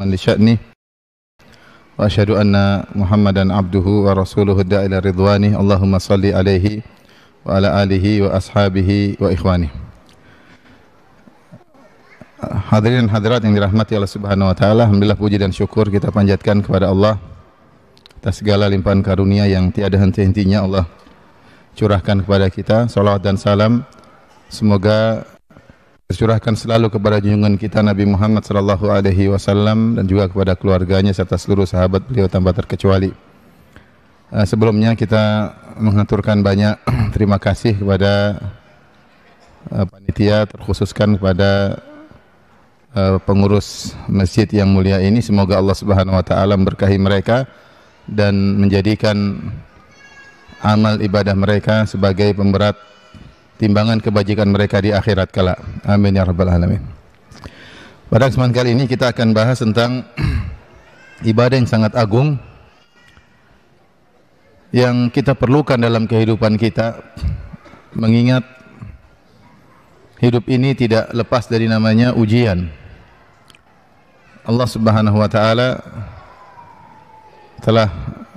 من لشأنه وأشهد أن محمدا عبده ورسوله الداعي إلى رضوانه اللهم صل عليه وعلى آله وأصحابه وإخوانه Hadirin dan hadirat yang dirahmati Allah Subhanahu wa taala, alhamdulillah puji dan syukur kita panjatkan kepada Allah atas segala limpahan karunia yang tiada henti-hentinya Allah curahkan kepada kita. Salawat dan salam semoga Curahkan selalu kepada junjungan kita Nabi Muhammad sallallahu alaihi wasallam dan juga kepada keluarganya serta seluruh sahabat beliau tanpa terkecuali. Eh, sebelumnya kita mengaturkan banyak terima kasih kepada eh, panitia terkhususkan kepada eh, pengurus masjid yang mulia ini. Semoga Allah Subhanahu wa taala memberkahi mereka dan menjadikan amal ibadah mereka sebagai pemberat timbangan kebajikan mereka di akhirat kala. Amin ya rabbal alamin. Pada kesempatan kali ini kita akan bahas tentang ibadah yang sangat agung yang kita perlukan dalam kehidupan kita mengingat hidup ini tidak lepas dari namanya ujian. Allah Subhanahu wa taala telah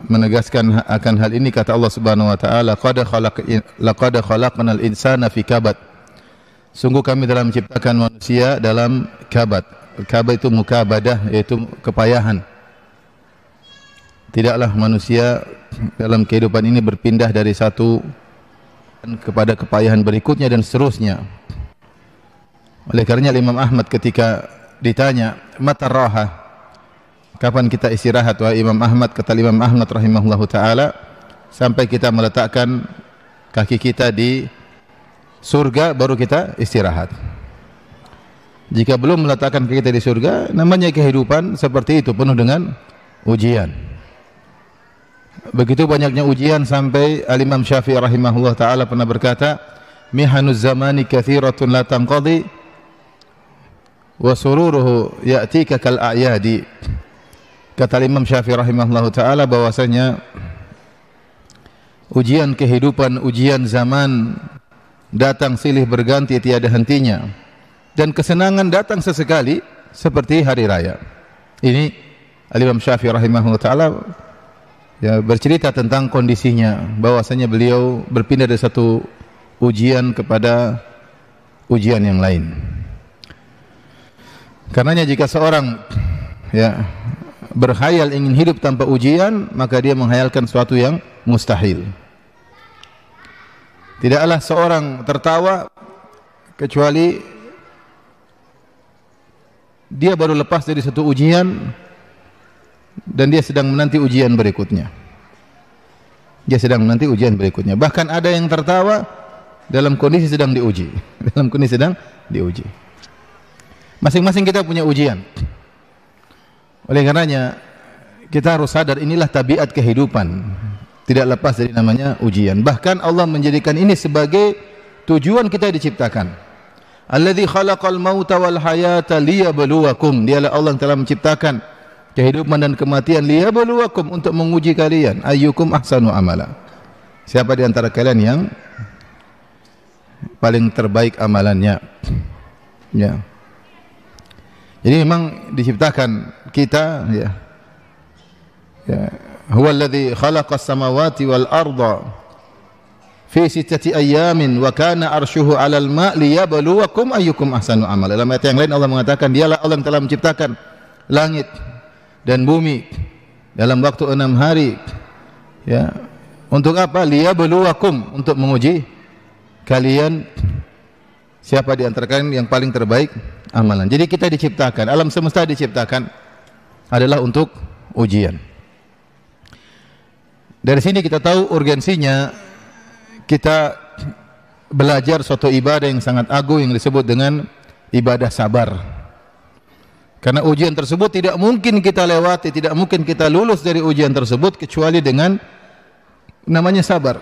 menegaskan ha- akan hal ini kata Allah Subhanahu wa taala qad khalaq laqad khalaqnal insana fi kabad sungguh kami telah menciptakan manusia dalam kabad kabad itu mukabadah yaitu kepayahan tidaklah manusia dalam kehidupan ini berpindah dari satu kepada kepayahan berikutnya dan seterusnya oleh karenanya Imam Ahmad ketika ditanya mata rahah kapan kita istirahat wahai Imam Ahmad kata Imam Ahmad rahimahullahu taala sampai kita meletakkan kaki kita di surga baru kita istirahat. Jika belum meletakkan kaki kita di surga, namanya kehidupan seperti itu penuh dengan ujian. Begitu banyaknya ujian sampai Al-Imam Syafi'i rahimahullah taala pernah berkata, "Mihanuz zamani katsiratun la tanqadi wa sururuhu ya'tika kal a'yadi." Kata Imam Syafi'i rahimahullah taala bahwasanya ujian kehidupan, ujian zaman datang silih berganti tiada hentinya dan kesenangan datang sesekali seperti hari raya. Ini imam Syafi'i rahimahullah taala ya bercerita tentang kondisinya bahwasanya beliau berpindah dari satu ujian kepada ujian yang lain. Karenanya jika seorang ya berkhayal ingin hidup tanpa ujian, maka dia menghayalkan sesuatu yang mustahil. Tidaklah seorang tertawa kecuali dia baru lepas dari satu ujian dan dia sedang menanti ujian berikutnya. Dia sedang menanti ujian berikutnya. Bahkan ada yang tertawa dalam kondisi sedang diuji, dalam kondisi sedang diuji. Masing-masing kita punya ujian. Oleh karenanya kita harus sadar inilah tabiat kehidupan. Tidak lepas dari namanya ujian. Bahkan Allah menjadikan ini sebagai tujuan kita diciptakan. Alladzi khalaqal mauta wal hayata liyabluwakum. Dialah Allah yang telah menciptakan kehidupan dan kematian liyabluwakum untuk menguji kalian ayyukum ahsanu amala. Siapa di antara kalian yang paling terbaik amalannya? Ya. Jadi memang diciptakan kita ya. Ya, huwa alladhi khalaqa samawati wal arda fi sittati ayamin wa kana arshuhu 'alal ma' liyabluwakum ayyukum ahsanu amal. Dalam ayat yang lain Allah mengatakan dialah Allah yang telah menciptakan langit dan bumi dalam waktu enam hari. Ya. Untuk apa? Liyabluwakum untuk menguji kalian siapa di antara kalian yang paling terbaik amalan. Jadi kita diciptakan, alam semesta diciptakan adalah untuk ujian. Dari sini kita tahu urgensinya kita belajar suatu ibadah yang sangat agung yang disebut dengan ibadah sabar. Karena ujian tersebut tidak mungkin kita lewati, tidak mungkin kita lulus dari ujian tersebut kecuali dengan namanya sabar.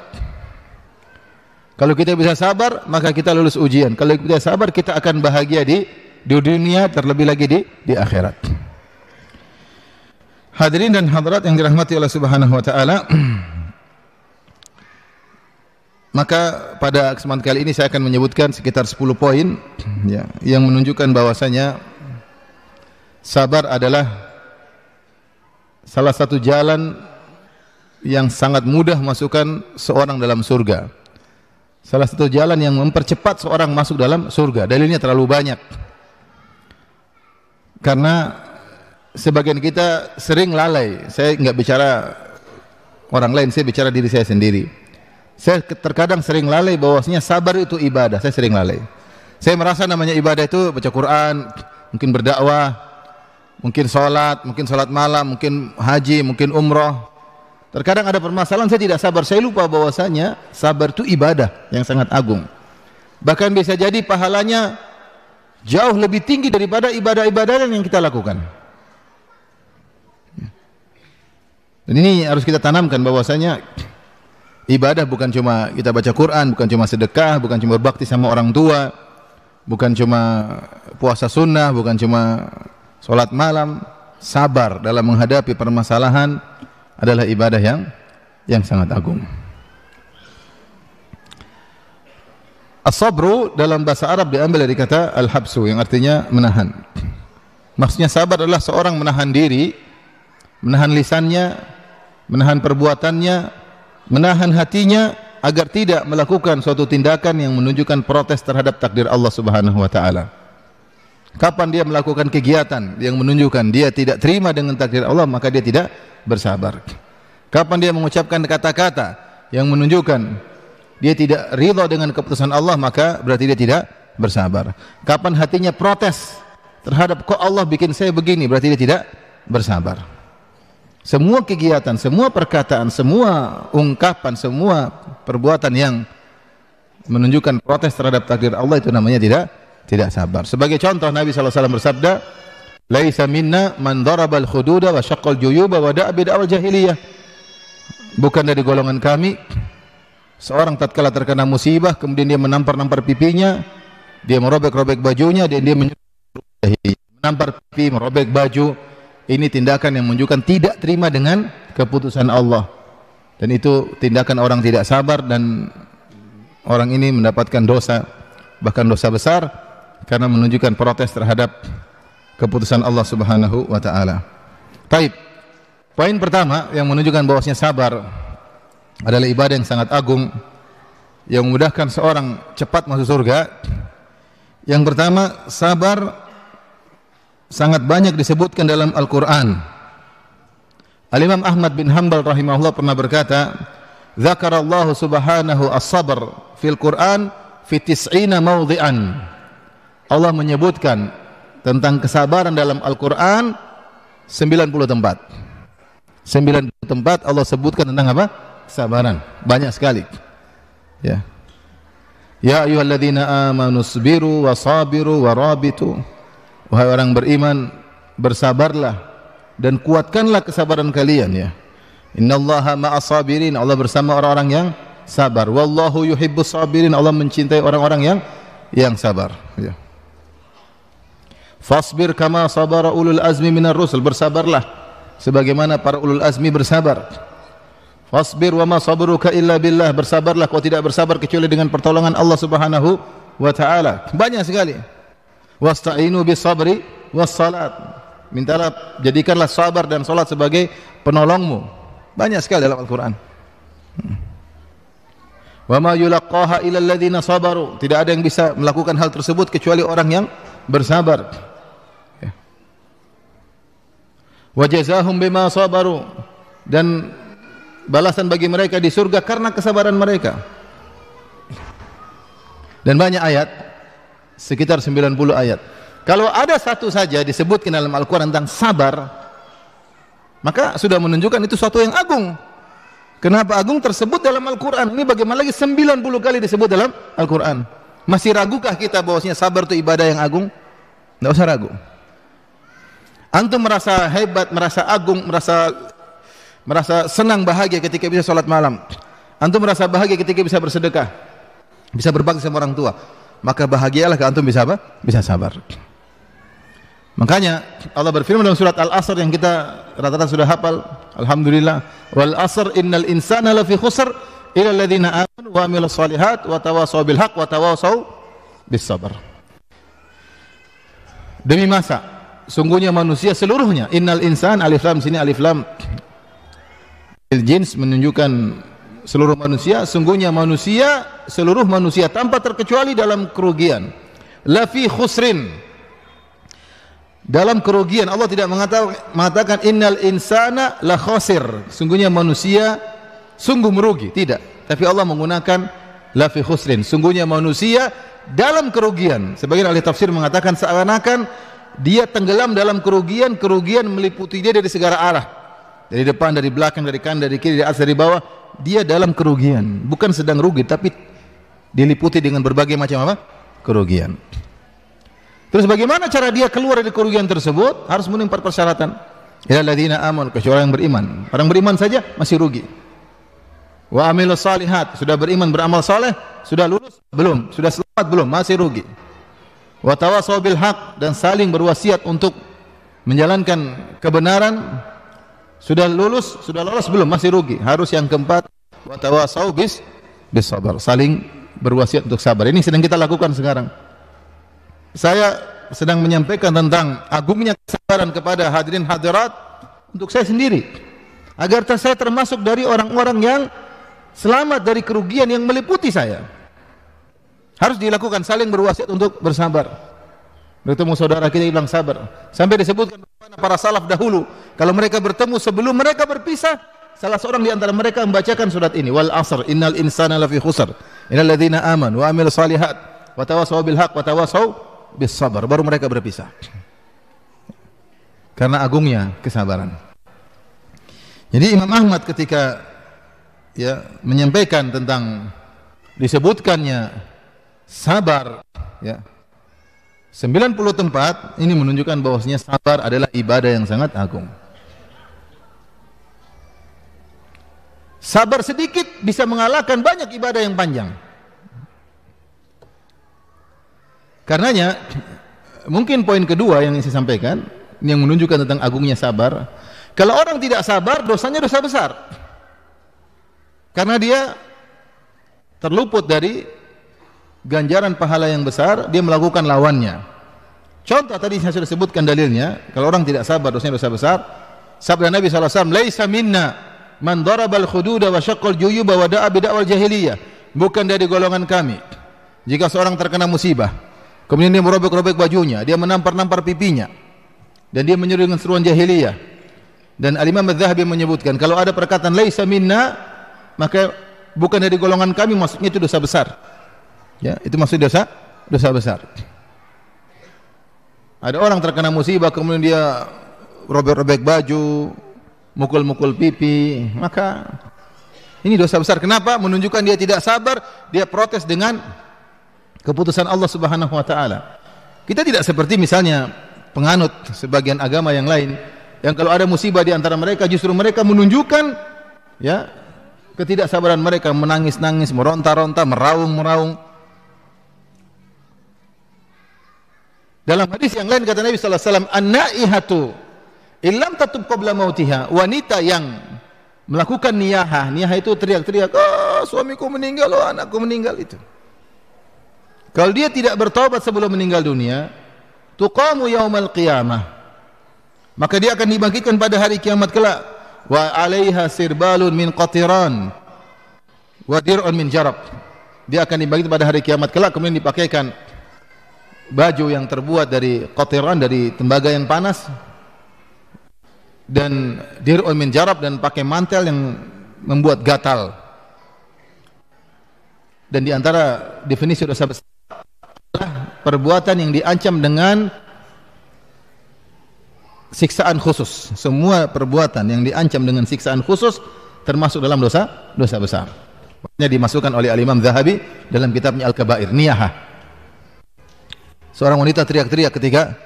Kalau kita bisa sabar, maka kita lulus ujian. Kalau kita sabar, kita akan bahagia di di dunia terlebih lagi di di akhirat. Hadirin dan hadirat yang dirahmati oleh Subhanahu wa taala. Maka pada kesempatan kali ini saya akan menyebutkan sekitar 10 poin ya, yang menunjukkan bahwasanya sabar adalah salah satu jalan yang sangat mudah masukkan seorang dalam surga. Salah satu jalan yang mempercepat seorang masuk dalam surga. Dalilnya terlalu banyak. Karena sebagian kita sering lalai. Saya nggak bicara orang lain, saya bicara diri saya sendiri. Saya terkadang sering lalai bahwasanya sabar itu ibadah. Saya sering lalai. Saya merasa namanya ibadah itu baca Quran, mungkin berdakwah, mungkin sholat, mungkin sholat malam, mungkin haji, mungkin umroh, Terkadang ada permasalahan saya tidak sabar, saya lupa bahwasanya sabar itu ibadah yang sangat agung. Bahkan bisa jadi pahalanya jauh lebih tinggi daripada ibadah-ibadah yang kita lakukan. Dan ini harus kita tanamkan bahwasanya ibadah bukan cuma kita baca Quran, bukan cuma sedekah, bukan cuma berbakti sama orang tua, bukan cuma puasa sunnah, bukan cuma sholat malam. Sabar dalam menghadapi permasalahan adalah ibadah yang yang sangat agung. As-sabru dalam bahasa Arab diambil dari kata al-habsu yang artinya menahan. Maksudnya sabar adalah seorang menahan diri, menahan lisannya, menahan perbuatannya, menahan hatinya agar tidak melakukan suatu tindakan yang menunjukkan protes terhadap takdir Allah Subhanahu wa taala. Kapan dia melakukan kegiatan yang menunjukkan dia tidak terima dengan takdir Allah, maka dia tidak bersabar. Kapan dia mengucapkan kata-kata yang menunjukkan dia tidak ridho dengan keputusan Allah maka berarti dia tidak bersabar. Kapan hatinya protes terhadap kok Allah bikin saya begini berarti dia tidak bersabar. Semua kegiatan, semua perkataan, semua ungkapan, semua perbuatan yang menunjukkan protes terhadap takdir Allah itu namanya tidak tidak sabar. Sebagai contoh Nabi SAW bersabda, "Laisa minna man al khududa wa syaqqal juyuba wa da'a bid'al jahiliyah." Bukan dari golongan kami Seorang tatkala terkena musibah, kemudian dia menampar-nampar pipinya, dia merobek-robek bajunya, dan dia menampar pipi, merobek baju. Ini tindakan yang menunjukkan tidak terima dengan keputusan Allah. Dan itu tindakan orang tidak sabar dan orang ini mendapatkan dosa, bahkan dosa besar karena menunjukkan protes terhadap keputusan Allah Subhanahu wa taala. Baik. Poin pertama yang menunjukkan bahwasanya sabar adalah ibadah yang sangat agung yang memudahkan seorang cepat masuk surga. Yang pertama, sabar sangat banyak disebutkan dalam Al-Qur'an. Al-Imam Ahmad bin Hanbal rahimahullah pernah berkata, "Dzakara Subhanahu as-sabr fil Qur'an fi 90 mawdhi'an." Allah menyebutkan tentang kesabaran dalam Al-Qur'an 90 tempat. 90 tempat Allah sebutkan tentang apa? kesabaran banyak sekali. Ya. Ya ayyuhalladzina amanu sabiru wasabiru warabitu. Wahai orang beriman, bersabarlah dan kuatkanlah kesabaran kalian ya. Innallaha ma'as sabirin. Allah bersama orang-orang yang sabar. Wallahu yuhibbus sabirin. Allah mencintai orang-orang yang yang sabar ya. Fasbir kama sabara ulul azmi minar rusul. Bersabarlah sebagaimana para ulul azmi bersabar. Fasbir wa ma sabruka illa billah. Bersabarlah kau tidak bersabar kecuali dengan pertolongan Allah Subhanahu wa taala. Banyak sekali. Wasta'inu bis sabri was salat. Mintalah jadikanlah sabar dan salat sebagai penolongmu. Banyak sekali dalam Al-Qur'an. Hmm. Wa ma yulaqqaha illa alladziina sabaru. Tidak ada yang bisa melakukan hal tersebut kecuali orang yang bersabar. Ya. Wa jazahum bima sabaru. Dan balasan bagi mereka di surga karena kesabaran mereka. Dan banyak ayat, sekitar 90 ayat. Kalau ada satu saja disebutkan dalam Al-Quran tentang sabar, maka sudah menunjukkan itu suatu yang agung. Kenapa agung tersebut dalam Al-Quran? Ini bagaimana lagi 90 kali disebut dalam Al-Quran. Masih ragukah kita bahwasanya sabar itu ibadah yang agung? Tidak usah ragu. Antum merasa hebat, merasa agung, merasa merasa senang bahagia ketika bisa sholat malam. Antum merasa bahagia ketika bisa bersedekah, bisa berbakti sama orang tua. Maka bahagialah ke antum bisa apa? Bisa sabar. Makanya Allah berfirman dalam surat Al-Asr yang kita rata-rata sudah hafal. Alhamdulillah. Wal asr innal insana lafi khusr ila alladziina amanu wa amilus salihat wa tawasaw bil haqq wa tawasaw bis sabar Demi masa, sungguhnya manusia seluruhnya innal insan alif lam sini alif lam jins menunjukkan seluruh manusia sungguhnya manusia seluruh manusia tanpa terkecuali dalam kerugian lafi khusrin dalam kerugian Allah tidak mengatakan innal insana la khasir sungguhnya manusia sungguh merugi tidak tapi Allah menggunakan lafi khusrin sungguhnya manusia dalam kerugian sebagian ahli tafsir mengatakan seakan-akan dia tenggelam dalam kerugian kerugian meliputi dia dari segala arah dari depan, dari belakang, dari kanan, dari kiri, dari atas, dari bawah, dia dalam kerugian. Bukan sedang rugi, tapi diliputi dengan berbagai macam apa? Kerugian. Terus bagaimana cara dia keluar dari kerugian tersebut? Harus memenuhi empat persyaratan. Ya ladina aman, kecuali yang beriman. Orang beriman saja masih rugi. Wa amilus salihat, sudah beriman, beramal saleh, sudah lulus? Belum. Sudah selamat? Belum. Masih rugi. Wa tawasau bil haq dan saling berwasiat untuk menjalankan kebenaran sudah lulus, sudah lolos belum? Masih rugi. Harus yang keempat, watawasau bis bisabar. Saling berwasiat untuk sabar. Ini sedang kita lakukan sekarang. Saya sedang menyampaikan tentang agungnya kesabaran kepada hadirin hadirat untuk saya sendiri. Agar saya termasuk dari orang-orang yang selamat dari kerugian yang meliputi saya. Harus dilakukan saling berwasiat untuk bersabar bertemu saudara kita bilang sabar. Sampai disebutkan para salaf dahulu, kalau mereka bertemu sebelum mereka berpisah, salah seorang di antara mereka membacakan surat ini, wal asr innal insana lafi khusr. Innal ladzina aman, wa amil salihat, wa tawasaw bil haq, wa tawasaw bis sabar. Baru mereka berpisah. Karena agungnya kesabaran. Jadi Imam Ahmad ketika ya menyampaikan tentang disebutkannya sabar ya 90 tempat ini menunjukkan bahwasanya sabar adalah ibadah yang sangat agung. Sabar sedikit bisa mengalahkan banyak ibadah yang panjang. Karenanya mungkin poin kedua yang saya sampaikan yang menunjukkan tentang agungnya sabar. Kalau orang tidak sabar dosanya dosa besar. Karena dia terluput dari ganjaran pahala yang besar, dia melakukan lawannya. Contoh tadi saya sudah sebutkan dalilnya, kalau orang tidak sabar dosanya dosa besar. Sabda Nabi SAW, "Laisa minna man darabal khududa wa syaqqal juyuba wa da'a bidakwal jahiliyah." Bukan dari golongan kami. Jika seorang terkena musibah, kemudian dia merobek-robek bajunya, dia menampar-nampar pipinya, dan dia menyuruh dengan seruan jahiliyah. Dan Al-Imam Al-Zahabi menyebutkan, kalau ada perkataan laisa minna, maka bukan dari golongan kami, maksudnya itu dosa besar. Ya, itu maksud dosa dosa besar. Ada orang terkena musibah kemudian dia robek-robek baju, mukul-mukul pipi, maka ini dosa besar. Kenapa? Menunjukkan dia tidak sabar, dia protes dengan keputusan Allah Subhanahu wa taala. Kita tidak seperti misalnya penganut sebagian agama yang lain yang kalau ada musibah di antara mereka justru mereka menunjukkan ya ketidaksabaran mereka menangis-nangis, meronta-ronta, meraung-meraung. Dalam hadis yang lain kata Nabi sallallahu alaihi wasallam, "An-naihatu illam tatub qabla mautiha." Wanita yang melakukan niyahah, niyahah itu teriak-teriak, "Ah, oh, suamiku meninggal, oh, anakku meninggal." Itu. Kalau dia tidak bertobat sebelum meninggal dunia, tuqamu yaumal qiyamah. Maka dia akan dibangkitkan pada hari kiamat kelak. Wa 'alaiha sirbalun min qatiran wa dir'un min jarab. Dia akan dibangkitkan pada hari kiamat kelak kemudian dipakaikan baju yang terbuat dari kotoran dari tembaga yang panas dan dirul min jarab dan pakai mantel yang membuat gatal. Dan diantara definisi dosa besar perbuatan yang diancam dengan siksaan khusus. Semua perbuatan yang diancam dengan siksaan khusus termasuk dalam dosa dosa besar. Makanya dimasukkan oleh Al Imam Zahabi dalam kitabnya Al Kabair, Niyahah. Seorang wanita teriak-teriak ketika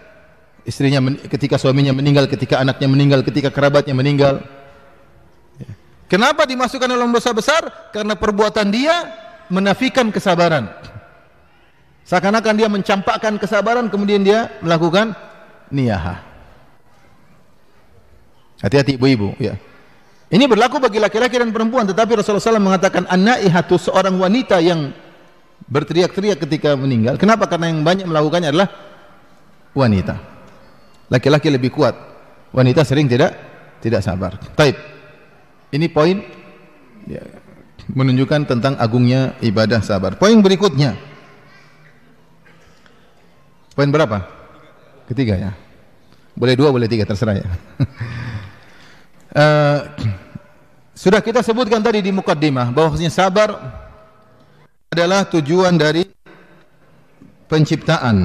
istrinya ketika suaminya meninggal, ketika anaknya meninggal, ketika kerabatnya meninggal. Ya. Kenapa dimasukkan dalam dosa besar? Karena perbuatan dia menafikan kesabaran. Seakan-akan dia mencampakkan kesabaran kemudian dia melakukan niyaha. Hati-hati ibu-ibu ya. Ini berlaku bagi laki-laki dan perempuan tetapi Rasulullah SAW mengatakan an seorang wanita yang berteriak-teriak ketika meninggal. Kenapa? Karena yang banyak melakukannya adalah wanita. Laki-laki lebih kuat. Wanita sering tidak tidak sabar. Taib. Ini poin ya, menunjukkan tentang agungnya ibadah sabar. Poin berikutnya. Poin berapa? Ketiga ya. Boleh dua, boleh tiga, terserah ya. uh, sudah kita sebutkan tadi di mukaddimah bahwasanya sabar adalah tujuan dari penciptaan.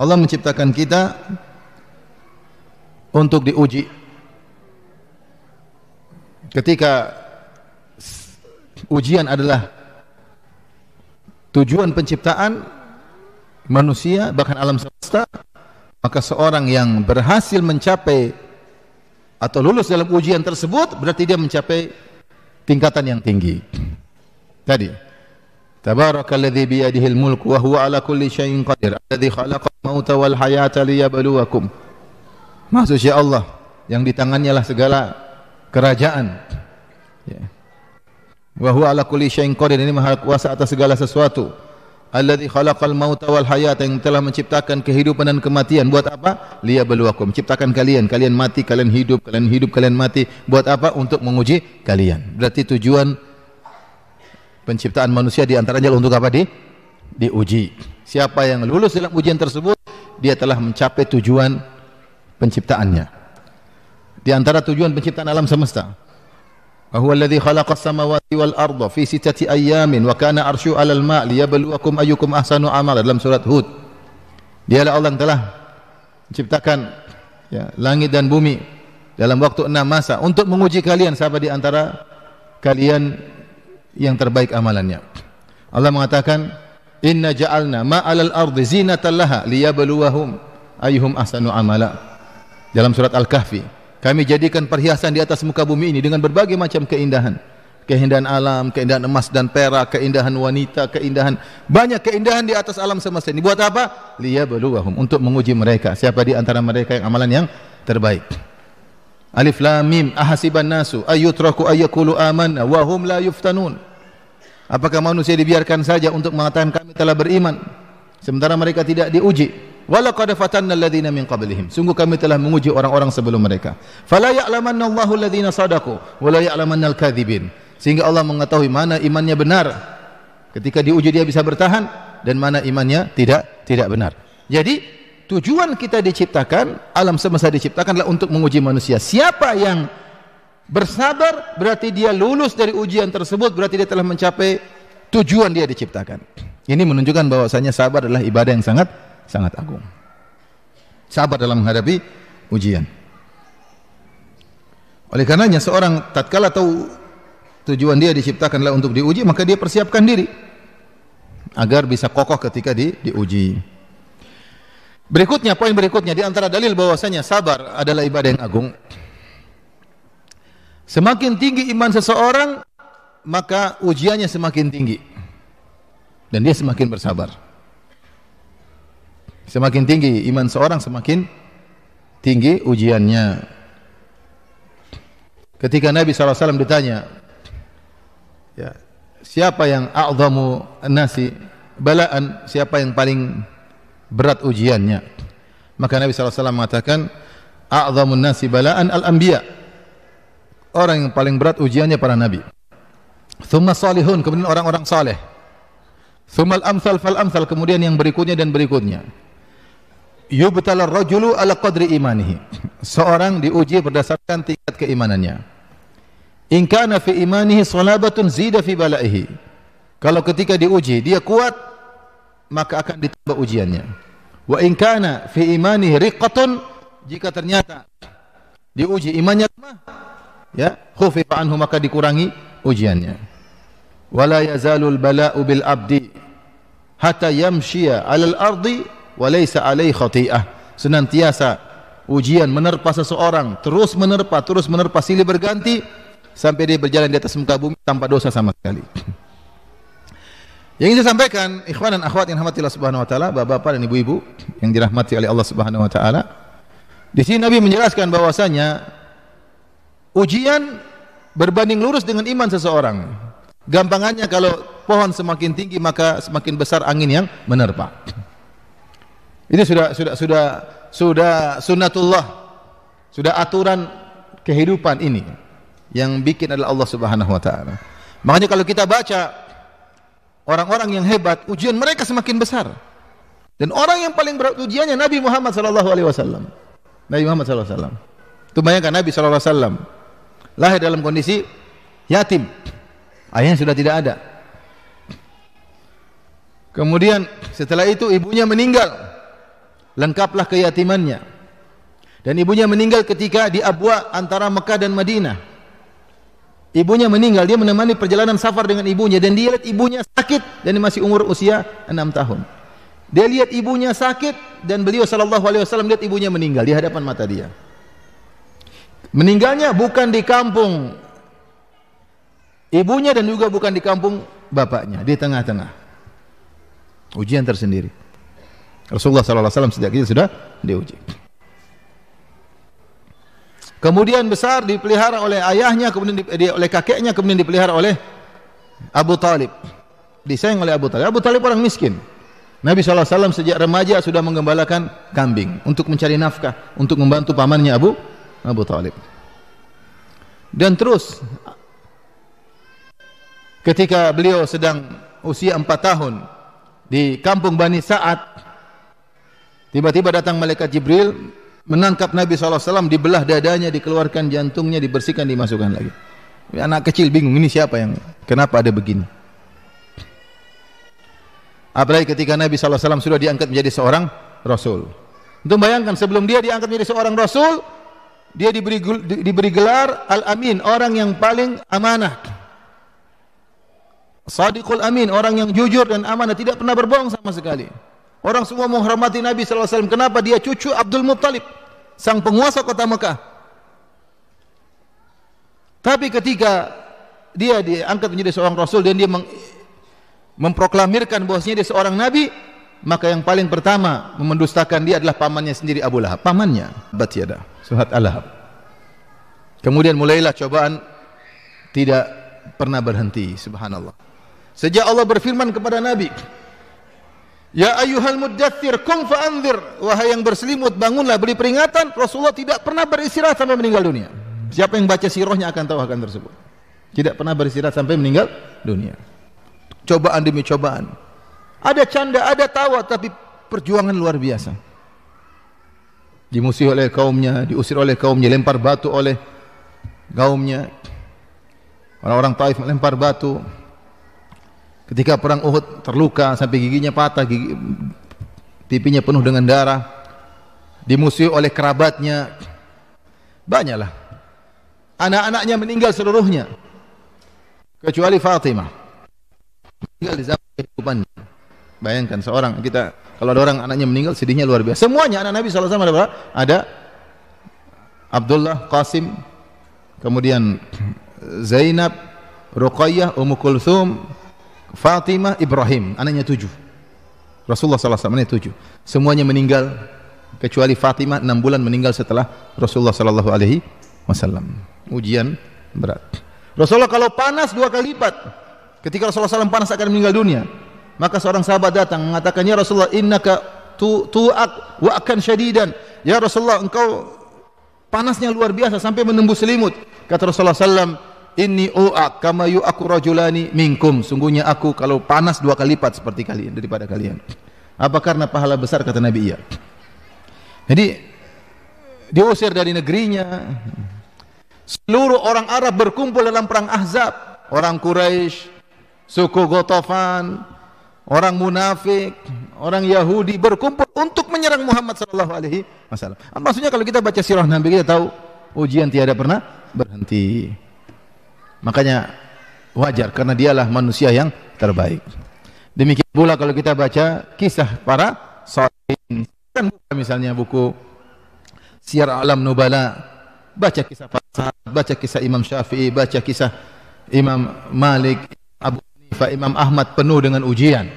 Allah menciptakan kita untuk diuji. Ketika ujian adalah tujuan penciptaan manusia bahkan alam semesta, maka seorang yang berhasil mencapai atau lulus dalam ujian tersebut berarti dia mencapai tingkatan yang tinggi tadi tabarakalladzi bi yadihil mulku wa huwa ala kulli syai'in qadir alladzi khalaqa mauta wal hayata liyabluwakum maksudnya Allah yang di tangannya lah segala kerajaan ya wa huwa ala kulli syai'in qadir ini maha kuasa atas segala sesuatu alladzi khalaqal mauta wal hayata yang telah menciptakan kehidupan dan kematian buat apa liyabluwakum ciptakan kalian kalian mati kalian hidup kalian hidup kalian mati buat apa untuk menguji kalian berarti tujuan penciptaan manusia di antaranya untuk apa di diuji. Siapa yang lulus dalam ujian tersebut, dia telah mencapai tujuan penciptaannya. diantara tujuan penciptaan alam semesta. Wa alladhi khalaqas samawati wal arda fi sittati ayyamin wa kana arsyu 'alal ma' liyabluwakum ayyukum dalam surat Hud. Dialah Allah yang telah menciptakan ya, langit dan bumi dalam waktu enam masa untuk menguji kalian siapa di antara kalian yang terbaik amalannya. Allah mengatakan, "Inna ja'alna ma'alal ardi zinatan laha liyabluwahum ayhum asanu amala." Dalam surat Al-Kahfi, kami jadikan perhiasan di atas muka bumi ini dengan berbagai macam keindahan. Keindahan alam, keindahan emas dan perak, keindahan wanita, keindahan banyak keindahan di atas alam semesta ini. Buat apa? Liyabluwahum untuk menguji mereka siapa di antara mereka yang amalan yang terbaik. Alif lam mim ahasiban nasu ayut ayutraku ayakulu aman wahum la yuftanun. Apakah manusia dibiarkan saja untuk mengatakan kami telah beriman sementara mereka tidak diuji? Walaqad fatanna alladziina min qablihim. Sungguh kami telah menguji orang-orang sebelum mereka. Fala ya'lamanna Allahu alladziina sadaqu wa la ya'lamanna Sehingga Allah mengetahui mana imannya benar ketika diuji dia bisa bertahan dan mana imannya tidak tidak benar. Jadi Tujuan kita diciptakan, alam semesta diciptakanlah untuk menguji manusia. Siapa yang bersabar berarti dia lulus dari ujian tersebut, berarti dia telah mencapai tujuan dia diciptakan. Ini menunjukkan bahwasanya sabar adalah ibadah yang sangat sangat agung. Sabar dalam menghadapi ujian. Oleh karenanya seorang tatkala tahu tujuan dia diciptakanlah untuk diuji, maka dia persiapkan diri agar bisa kokoh ketika di, diuji. Berikutnya, poin berikutnya di antara dalil bahwasanya sabar adalah ibadah yang agung. Semakin tinggi iman seseorang, maka ujiannya semakin tinggi. Dan dia semakin bersabar. Semakin tinggi iman seorang, semakin tinggi ujiannya. Ketika Nabi SAW ditanya, ya, siapa yang a'zamu nasi balaan, siapa yang paling berat ujiannya. Maka Nabi SAW mengatakan, A'zamun nasi bala'an al-anbiya. Orang yang paling berat ujiannya para Nabi. Thumma salihun, kemudian orang-orang saleh. Thumma al-amthal fal-amthal, kemudian yang berikutnya dan berikutnya. Yubtala rajulu ala qadri imanihi. Seorang diuji berdasarkan tingkat keimanannya. In kana fi imanihi salabatun zida fi bala'ihi. Kalau ketika diuji dia kuat, maka akan ditambah ujiannya. Wa in kana fi imanihi riqatun jika ternyata diuji imannya lemah ya khufifa anhu maka dikurangi ujiannya. Wala yazalul bala'u bil abdi hatta yamshiya 'alal ardi wa laysa 'alaihi khati'ah. Senantiasa ujian menerpa seseorang terus menerpa terus menerpa silih berganti sampai dia berjalan di atas muka bumi tanpa dosa sama sekali. Yang ingin saya sampaikan, ikhwan dan akhwat yang amatilah Allah Subhanahu wa taala, bapak-bapak dan ibu-ibu yang dirahmati oleh Allah Subhanahu wa taala. Di sini Nabi menjelaskan bahwasanya ujian berbanding lurus dengan iman seseorang. Gampangannya kalau pohon semakin tinggi maka semakin besar angin yang menerpa. Ini sudah sudah sudah sudah sunnatullah. Sudah aturan kehidupan ini yang bikin adalah Allah Subhanahu wa taala. Makanya kalau kita baca orang-orang yang hebat, ujian mereka semakin besar. Dan orang yang paling berat ujiannya Nabi Muhammad sallallahu alaihi wasallam. Nabi Muhammad sallallahu alaihi wasallam. Itu bayangkan Nabi sallallahu alaihi wasallam lahir dalam kondisi yatim. Ayahnya sudah tidak ada. Kemudian setelah itu ibunya meninggal. Lengkaplah keyatimannya. Dan ibunya meninggal ketika di Abwa antara Mekah dan Madinah. Ibunya meninggal, dia menemani perjalanan safar dengan ibunya dan dia lihat ibunya sakit dan masih umur usia 6 tahun. Dia lihat ibunya sakit dan beliau sallallahu alaihi wasallam lihat ibunya meninggal di hadapan mata dia. Meninggalnya bukan di kampung ibunya dan juga bukan di kampung bapaknya, di tengah-tengah. Ujian tersendiri. Rasulullah sallallahu alaihi wasallam sejak itu sudah diuji. Kemudian besar dipelihara oleh ayahnya, kemudian dipelihara oleh kakeknya, kemudian dipelihara oleh Abu Talib. Disayang oleh Abu Talib. Abu Talib orang miskin. Nabi SAW sejak remaja sudah menggembalakan kambing untuk mencari nafkah, untuk membantu pamannya Abu Abu Talib. Dan terus ketika beliau sedang usia empat tahun di kampung Bani Sa'ad tiba-tiba datang malaikat Jibril menangkap Nabi SAW, dibelah dadanya, dikeluarkan jantungnya, dibersihkan, dimasukkan lagi. Ya, anak kecil bingung, ini siapa yang, kenapa ada begini? Apalagi ketika Nabi SAW sudah diangkat menjadi seorang Rasul. Untuk bayangkan, sebelum dia diangkat menjadi seorang Rasul, dia diberi, diberi gelar Al-Amin, orang yang paling amanah. Sadiqul Amin, orang yang jujur dan amanah, tidak pernah berbohong sama sekali. Orang semua menghormati Nabi SAW. Kenapa? Dia cucu Abdul Muttalib. Sang penguasa kota Mekah. Tapi ketika dia diangkat menjadi seorang Rasul dan dia memproklamirkan bahwasanya dia seorang Nabi, maka yang paling pertama memendustakan dia adalah pamannya sendiri Abu Lahab. Pamannya, Batiada, Suhat Al-Lahab. Kemudian mulailah cobaan tidak pernah berhenti, subhanallah. Sejak Allah berfirman kepada Nabi, Ya ayuhal muddathir kum fa'anzir. Wahai yang berselimut, bangunlah, beri peringatan. Rasulullah tidak pernah beristirahat sampai meninggal dunia. Siapa yang baca sirohnya akan tahu akan tersebut. Tidak pernah beristirahat sampai meninggal dunia. Cobaan demi cobaan. Ada canda, ada tawa, tapi perjuangan luar biasa. Dimusuhi oleh kaumnya, diusir oleh kaumnya, lempar batu oleh kaumnya. Orang-orang Taif melempar batu, Ketika perang Uhud terluka sampai giginya patah, gigi, pipinya penuh dengan darah, dimusuhi oleh kerabatnya. Banyaklah. Anak-anaknya meninggal seluruhnya. Kecuali Fatimah. Meninggal di zaman kehidupannya. Bayangkan seorang kita kalau ada orang anaknya meninggal sedihnya luar biasa. Semuanya anak Nabi SAW ada wasallam ada ada Abdullah, Qasim, kemudian Zainab, Ruqayyah, Ummu Kulthum, Fatimah, Ibrahim, anaknya tujuh. Rasulullah SAW anaknya tujuh. Semuanya meninggal kecuali Fatimah enam bulan meninggal setelah Rasulullah Sallallahu Alaihi Wasallam. Ujian berat. Rasulullah kalau panas dua kali lipat. Ketika Rasulullah SAW panas akan meninggal dunia, maka seorang sahabat datang mengatakannya Rasulullah innaka tu tuak wa akan syadidan. Ya Rasulullah engkau panasnya luar biasa sampai menembus selimut. Kata Rasulullah SAW Inni u'ak kama yu'aku rajulani minkum. Sungguhnya aku kalau panas dua kali lipat seperti kalian daripada kalian. Apa karena pahala besar kata Nabi iya. Jadi diusir dari negerinya. Seluruh orang Arab berkumpul dalam perang Ahzab. Orang Quraisy, suku Gotofan, orang munafik, orang Yahudi berkumpul untuk menyerang Muhammad sallallahu alaihi wasallam. Maksudnya kalau kita baca sirah Nabi kita tahu ujian tiada pernah berhenti. Makanya wajar karena dialah manusia yang terbaik. Demikian pula kalau kita baca kisah para salihin. Kan misalnya buku Siar Alam Nubala, baca kisah para sahabat, baca kisah Imam Syafi'i, baca kisah Imam Malik, Abu Hanifah, Imam Ahmad penuh dengan ujian.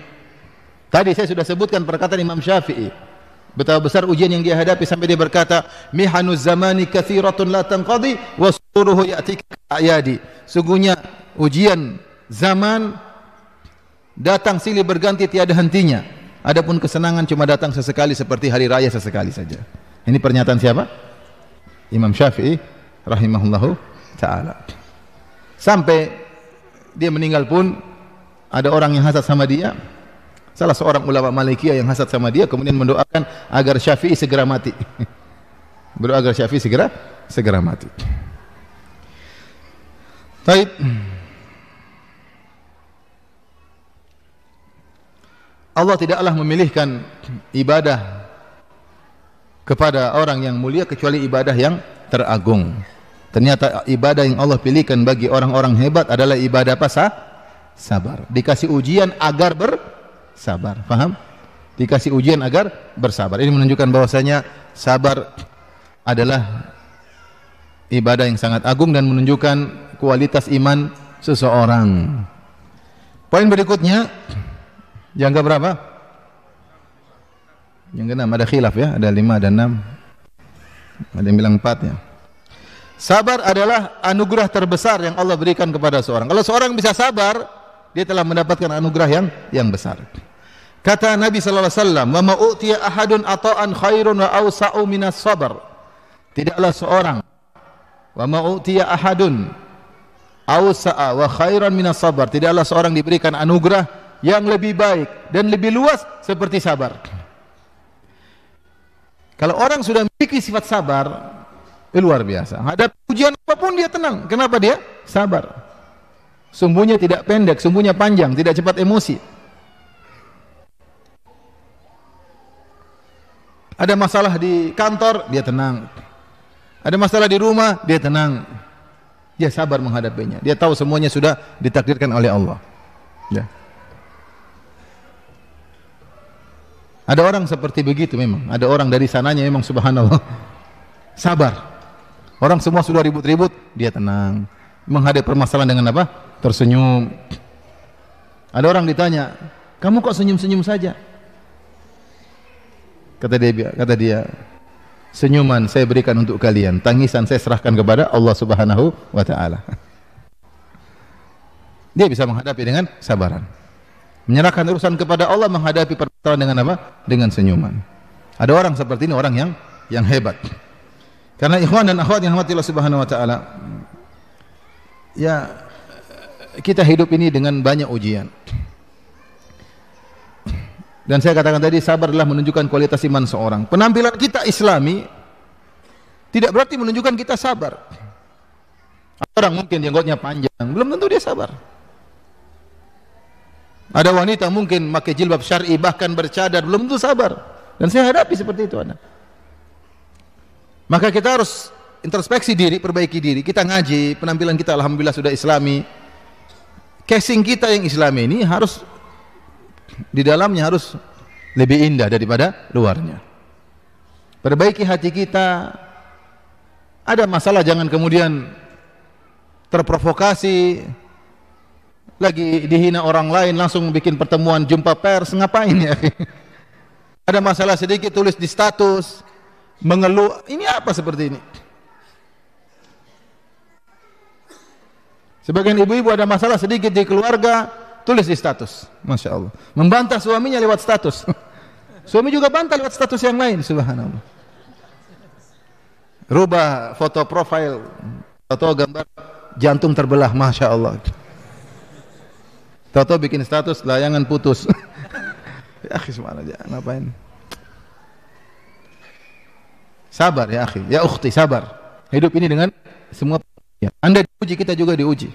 Tadi saya sudah sebutkan perkataan Imam Syafi'i. Betapa besar ujian yang dia hadapi sampai dia berkata, "Mihanuz zamani katsiratun la tanqadi wa suruhu ya'tika ayadi." Sungguhnya ujian zaman datang silih berganti tiada hentinya. Adapun kesenangan cuma datang sesekali seperti hari raya sesekali saja. Ini pernyataan siapa? Imam Syafi'i rahimahullahu taala. Sampai dia meninggal pun ada orang yang hasad sama dia, Salah seorang ulama Malikiyah yang hasad sama dia kemudian mendoakan agar Syafi'i segera mati. Berdoa agar Syafi'i segera segera mati. Baik. Allah tidaklah memilihkan ibadah kepada orang yang mulia kecuali ibadah yang teragung. Ternyata ibadah yang Allah pilihkan bagi orang-orang hebat adalah ibadah apa? Sabar. Dikasih ujian agar ber sabar. Paham? Dikasih ujian agar bersabar. Ini menunjukkan bahwasanya sabar adalah ibadah yang sangat agung dan menunjukkan kualitas iman seseorang. Poin berikutnya yang berapa? Yang keenam ada khilaf ya, ada lima, ada enam. Ada yang bilang empat ya. Sabar adalah anugerah terbesar yang Allah berikan kepada seorang. Kalau seorang bisa sabar, dia telah mendapatkan anugerah yang yang besar. Kata Nabi sallallahu alaihi wasallam, "Wa ma utiya ahadun ata'an khairun wa awsa'u minas sabr." Tidaklah seorang wa ma utiya ahadun awsa'a wa khairan minas sabr. Tidaklah seorang diberikan anugerah yang lebih baik dan lebih luas seperti sabar. Kalau orang sudah memiliki sifat sabar, luar biasa. Ada ujian apapun dia tenang. Kenapa dia? Sabar. Sumbunya tidak pendek, sumbunya panjang, tidak cepat emosi. Ada masalah di kantor, dia tenang. Ada masalah di rumah, dia tenang. Dia sabar menghadapinya. Dia tahu semuanya sudah ditakdirkan oleh Allah. Ya. Ada orang seperti begitu memang. Ada orang dari sananya memang subhanallah. Sabar. Orang semua sudah ribut-ribut, dia tenang. Menghadapi permasalahan dengan apa? tersenyum. Ada orang ditanya, kamu kok senyum-senyum saja? Kata dia, kata dia, senyuman saya berikan untuk kalian, tangisan saya serahkan kepada Allah Subhanahu wa taala. Dia bisa menghadapi dengan sabaran. Menyerahkan urusan kepada Allah menghadapi permasalahan dengan apa? Dengan senyuman. Ada orang seperti ini orang yang yang hebat. Karena ikhwan dan akhwat yang Allah subhanahu wa taala ya kita hidup ini dengan banyak ujian. Dan saya katakan tadi sabar adalah menunjukkan kualitas iman seorang. Penampilan kita islami tidak berarti menunjukkan kita sabar. Orang mungkin jenggotnya panjang, belum tentu dia sabar. Ada wanita mungkin pakai jilbab syar'i bahkan bercadar, belum tentu sabar. Dan saya hadapi seperti itu anak. Maka kita harus introspeksi diri, perbaiki diri. Kita ngaji, penampilan kita alhamdulillah sudah islami casing kita yang Islam ini harus di dalamnya harus lebih indah daripada luarnya. Perbaiki hati kita. Ada masalah jangan kemudian terprovokasi lagi dihina orang lain langsung bikin pertemuan jumpa pers ngapain ya? Ada masalah sedikit tulis di status mengeluh ini apa seperti ini? Sebagian ibu-ibu ada masalah sedikit di keluarga, tulis di status. Masya Allah. Membantah suaminya lewat status. Suami juga bantah lewat status yang lain, subhanallah. Rubah foto profil atau gambar jantung terbelah, Masya Allah. Tato bikin status layangan putus. ya akhi subhanallah, aja, ngapain? Sabar ya akhi, ya ukhti sabar. Hidup ini dengan semua Ya, anda diuji, kita juga diuji.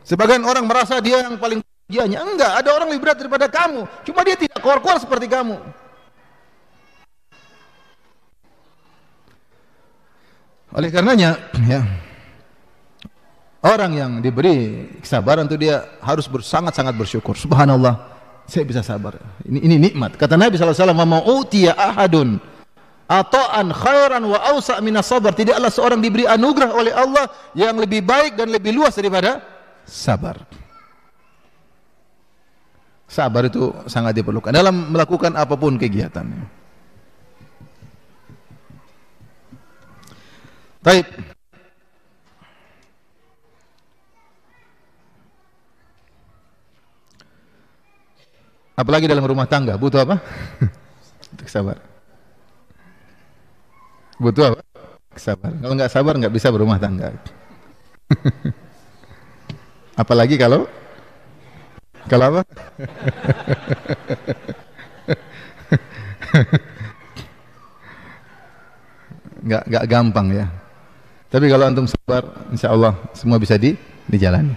Sebagian orang merasa dia yang paling ujiannya. Enggak, ada orang lebih berat daripada kamu. Cuma dia tidak keluar-keluar seperti kamu. Oleh karenanya, ya, orang yang diberi kesabaran itu dia harus sangat-sangat bersyukur. Subhanallah, saya bisa sabar. Ini, ini nikmat. Kata Nabi SAW, "Mau utia ahadun Ato'an khairan wa awsa minas sabar. Tidaklah seorang diberi anugerah oleh Allah yang lebih baik dan lebih luas daripada sabar. Sabar itu sangat diperlukan dalam melakukan apapun kegiatannya. Baik. Apalagi dalam rumah tangga butuh apa? Untuk sabar butuh apa? Sabar. Kalau nggak sabar nggak bisa berumah tangga. Apalagi kalau kalau apa? nggak nggak gampang ya. Tapi kalau antum sabar, insya Allah semua bisa di dijalani.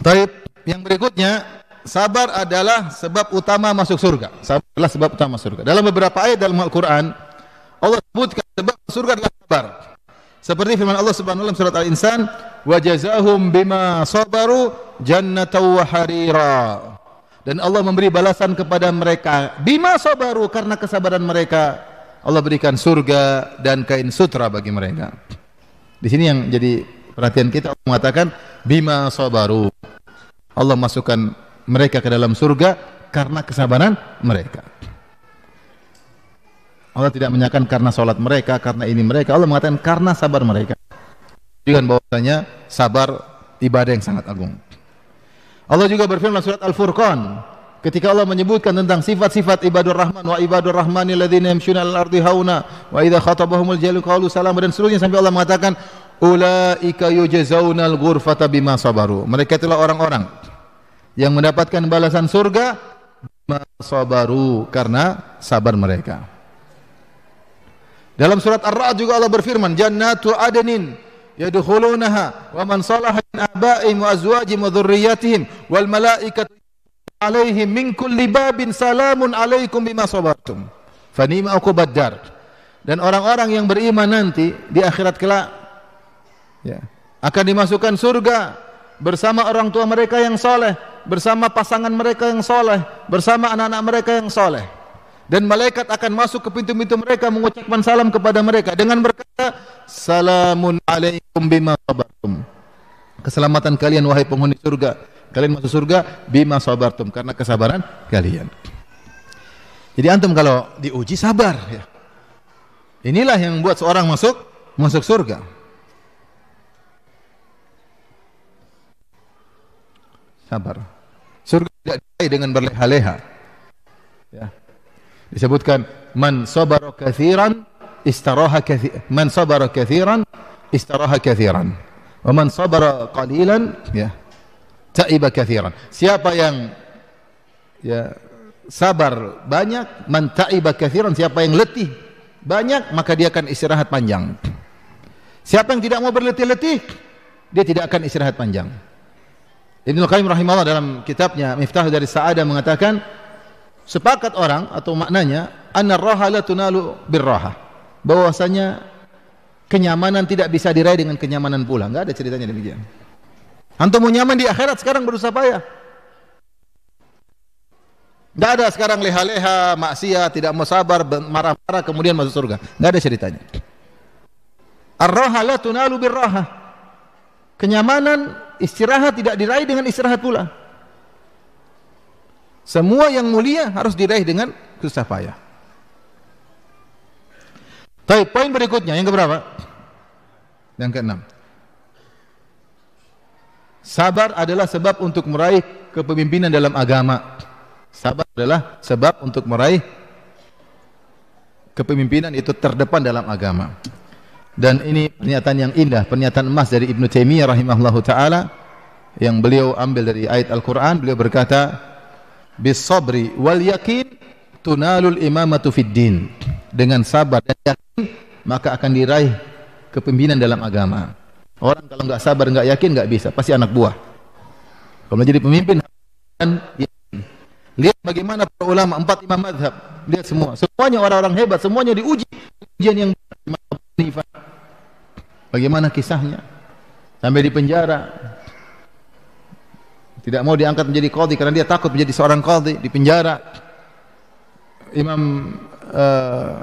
Tapi yang berikutnya sabar adalah sebab utama masuk surga. Sabar adalah sebab utama surga. Dalam beberapa ayat dalam Al-Qur'an Allah sebutkan sebab surga adalah sabar. Seperti firman Allah Subhanahu dalam surat Al-Insan, "Wa bima sabaru jannatan Dan Allah memberi balasan kepada mereka bima sabaru karena kesabaran mereka Allah berikan surga dan kain sutra bagi mereka. Di sini yang jadi perhatian kita Allah mengatakan bima sabaru. Allah masukkan mereka ke dalam surga karena kesabaran mereka. Allah tidak menyatakan karena sholat mereka, karena ini mereka. Allah mengatakan karena sabar mereka. Dengan bahwasanya sabar ibadah yang sangat agung. Allah juga berfirman surat Al-Furqan ketika Allah menyebutkan tentang sifat-sifat ibadur rahman wa ibadur rahmani alladzina yamshuna al ardi hauna wa idza khatabahumul jahilu qalu salam dan seterusnya sampai Allah mengatakan ulaika yujzauna al-ghurfata bima sabaru mereka itulah orang-orang yang mendapatkan balasan surga sabaru karena sabar mereka. Dalam surat Ar-Ra'd juga Allah berfirman, "Jannatu adnin yadkhulunaha wa man salaha min abaihim wa azwajihim wa dhurriyyatihim wal malaikatu alaihim min kulli babin salamun alaikum bima sabartum." Fanima uqbad Dan orang-orang yang beriman nanti di akhirat kelak ya, akan dimasukkan surga bersama orang tua mereka yang soleh bersama pasangan mereka yang soleh, bersama anak-anak mereka yang soleh. Dan malaikat akan masuk ke pintu-pintu mereka mengucapkan salam kepada mereka dengan berkata, Salamun alaikum bima sabartum. Keselamatan kalian wahai penghuni surga. Kalian masuk surga bima sabartum karena kesabaran kalian. Jadi antum kalau diuji sabar ya. Inilah yang membuat seorang masuk masuk surga. Sabar. Surga tidak diraih dengan berleha-leha. Ya. Disebutkan man sabara katsiran istaraha kathir, man sabara katsiran istaraha katsiran. Wa man sabara qalilan ya ta'iba katsiran. Siapa yang ya sabar banyak, man ta'iba katsiran, siapa yang letih banyak maka dia akan istirahat panjang. Siapa yang tidak mau berletih-letih, dia tidak akan istirahat panjang. Ibnu Qayyim rahimahullah dalam kitabnya Miftah dari Sa'adah mengatakan sepakat orang atau maknanya anna raha la tunalu birraha. Bahwasanya kenyamanan tidak bisa diraih dengan kenyamanan pula. Enggak ada ceritanya demikian. Antum mau nyaman di akhirat sekarang berusaha payah. Enggak ada sekarang leha-leha, maksiat, tidak mau sabar, marah-marah kemudian masuk surga. Enggak ada ceritanya. Ar-raha la tunalu birraha. Kenyamanan istirahat tidak diraih dengan istirahat pula. Semua yang mulia harus diraih dengan susah payah. Tapi poin berikutnya yang keberapa? Yang keenam. Sabar adalah sebab untuk meraih kepemimpinan dalam agama. Sabar adalah sebab untuk meraih kepemimpinan itu terdepan dalam agama dan ini pernyataan yang indah, pernyataan emas dari Ibnu Taimiyah rahimahullahu taala yang beliau ambil dari ayat Al-Qur'an, beliau berkata, "Bis sabri wal yakin tunalul imamatu fid din." Dengan sabar dan yakin maka akan diraih kepemimpinan dalam agama. Orang kalau enggak sabar, enggak yakin, enggak bisa, pasti anak buah. Kalau jadi pemimpin dan yakin. Lihat bagaimana para ulama empat imam mazhab, lihat semua, semuanya orang-orang hebat, semuanya diuji ujian yang Hanifah, Bagaimana kisahnya? Sampai di penjara. Tidak mau diangkat menjadi qadhi karena dia takut menjadi seorang qadhi di penjara. Imam uh,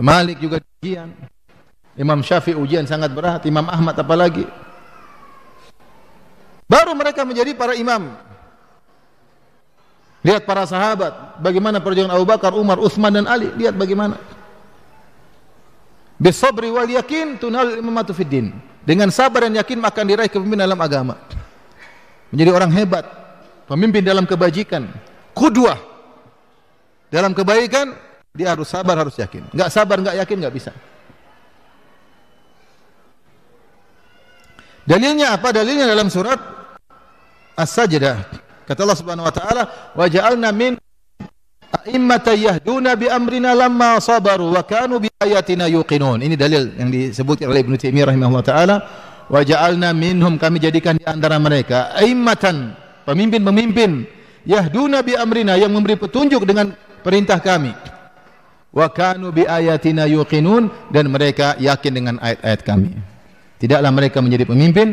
Malik juga ujian. Imam Syafi'i ujian sangat berat, Imam Ahmad apalagi. Baru mereka menjadi para imam. Lihat para sahabat, bagaimana perjuangan Abu Bakar, Umar, Utsman dan Ali, lihat bagaimana. Bisabri wal yakin tunal imamatu fid din. Dengan sabar dan yakin akan diraih kepemimpinan dalam agama. Menjadi orang hebat, pemimpin dalam kebajikan, kudwah dalam kebaikan dia harus sabar harus yakin. Enggak sabar enggak yakin enggak bisa. Dalilnya apa? Dalilnya dalam surat As-Sajdah. Kata Allah Subhanahu wa taala, "Wa ja'alna min a'immata yahduna bi amrina lamma sabaru wa kanu bi ayatina yuqinun. Ini dalil yang disebutkan oleh Ibnu Taimiyah rahimahullah taala wa ja'alna minhum kami jadikan di antara mereka a'immatan pemimpin-pemimpin yahduna bi amrina yang memberi petunjuk dengan perintah kami. Wa kanu bi ayatina yuqinun dan mereka yakin dengan ayat-ayat kami. Tidaklah mereka menjadi pemimpin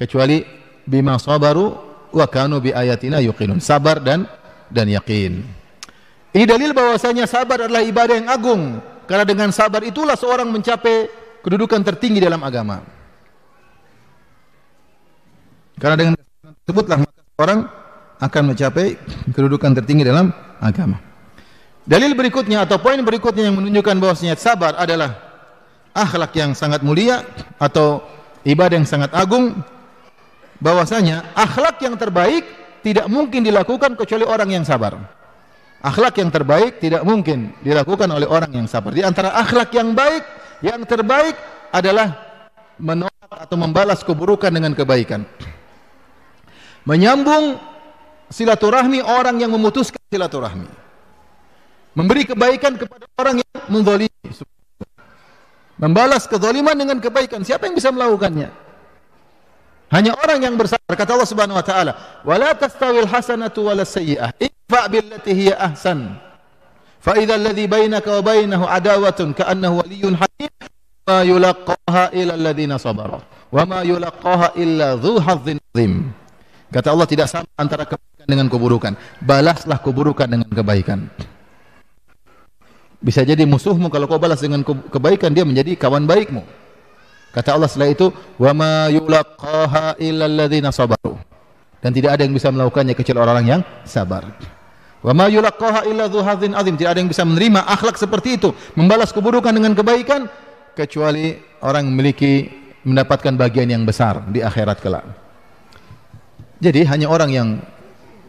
kecuali bima sabaru wa kanu bi ayatina yuqinun. Sabar dan dan yakin. Ini dalil bahwasanya sabar adalah ibadah yang agung karena dengan sabar itulah seorang mencapai kedudukan tertinggi dalam agama. Karena dengan sebutlah orang akan mencapai kedudukan tertinggi dalam agama. Dalil berikutnya atau poin berikutnya yang menunjukkan bahwasanya sabar adalah akhlak yang sangat mulia atau ibadah yang sangat agung bahwasanya akhlak yang terbaik tidak mungkin dilakukan kecuali orang yang sabar. Akhlak yang terbaik tidak mungkin dilakukan oleh orang yang sabar. Di antara akhlak yang baik, yang terbaik adalah menolak atau membalas keburukan dengan kebaikan. Menyambung silaturahmi orang yang memutuskan silaturahmi. Memberi kebaikan kepada orang yang menzalimi. Membalas kezaliman dengan kebaikan. Siapa yang bisa melakukannya? Hanya orang yang bersabar. Kata Allah Subhanahu wa taala, ولا la tastawil ولا wa la sayyi'ah. هي أحسن فإذا الذي بينك وبينه عداوة كأنه ولي bainahu ما يلقاها waliyyun الذين صبروا وما يلقاها إلا sabaru. Wa ma Kata Allah tidak sama antara kebaikan dengan keburukan. Balaslah keburukan dengan kebaikan. Bisa jadi musuhmu kalau kau balas dengan kebaikan dia menjadi kawan baikmu. Kata Allah setelah itu, "Wa ma yulaqaha illa alladziina sabaru." Dan tidak ada yang bisa melakukannya kecuali orang-orang yang sabar. Wa ma yulaqaha illa dzu hadzin azim. Tidak ada yang bisa menerima akhlak seperti itu, membalas keburukan dengan kebaikan kecuali orang memiliki mendapatkan bagian yang besar di akhirat kelak. Jadi hanya orang yang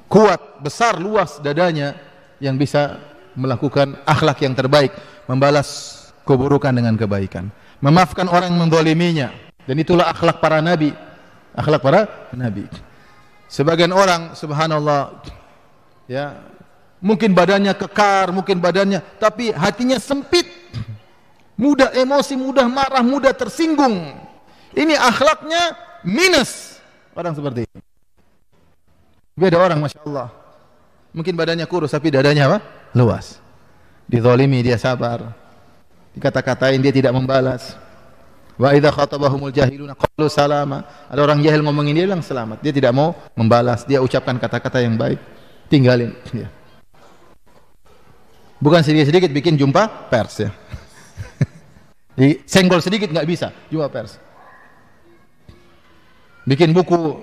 kuat, besar, luas dadanya yang bisa melakukan akhlak yang terbaik, membalas keburukan dengan kebaikan memaafkan orang yang mendoliminya dan itulah akhlak para nabi akhlak para nabi sebagian orang subhanallah ya mungkin badannya kekar mungkin badannya tapi hatinya sempit mudah emosi mudah marah mudah tersinggung ini akhlaknya minus orang seperti ini beda orang masya Allah mungkin badannya kurus tapi dadanya apa luas dizolimi dia sabar dikata-katain dia tidak membalas. Wa idza khatabahumul jahiluna qalu salama. Ada orang jahil ngomongin dia bilang selamat. Dia tidak mau membalas, dia ucapkan kata-kata yang baik. Tinggalin ya. Bukan sedikit-sedikit bikin jumpa pers ya. Di senggol sedikit nggak bisa, jumpa pers. Bikin buku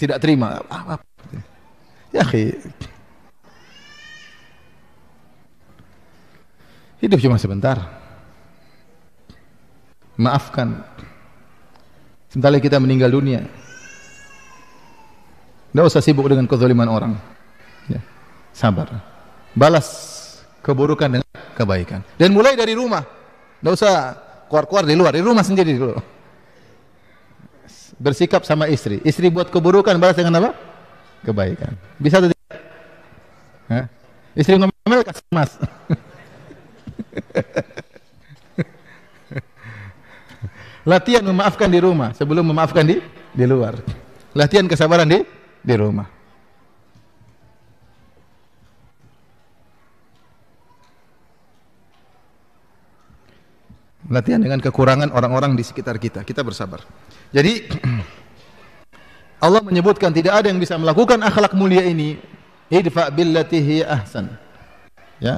tidak terima. apa? Ya, akhi. Hidup cuma sebentar. Maafkan. Sebentar lagi kita meninggal dunia. Tidak usah sibuk dengan kezaliman orang. Ya. Sabar. Balas keburukan dengan kebaikan. Dan mulai dari rumah. Tidak usah keluar-keluar di luar. Di rumah sendiri dulu. Bersikap sama istri. Istri buat keburukan balas dengan apa? Kebaikan. Bisa atau tidak? Hah? Istri ngomel kasih mas. Latihan memaafkan di rumah sebelum memaafkan di di luar. Latihan kesabaran di di rumah. Latihan dengan kekurangan orang-orang di sekitar kita. Kita bersabar. Jadi Allah menyebutkan tidak ada yang bisa melakukan akhlak mulia ini idfa billati ahsan. Ya.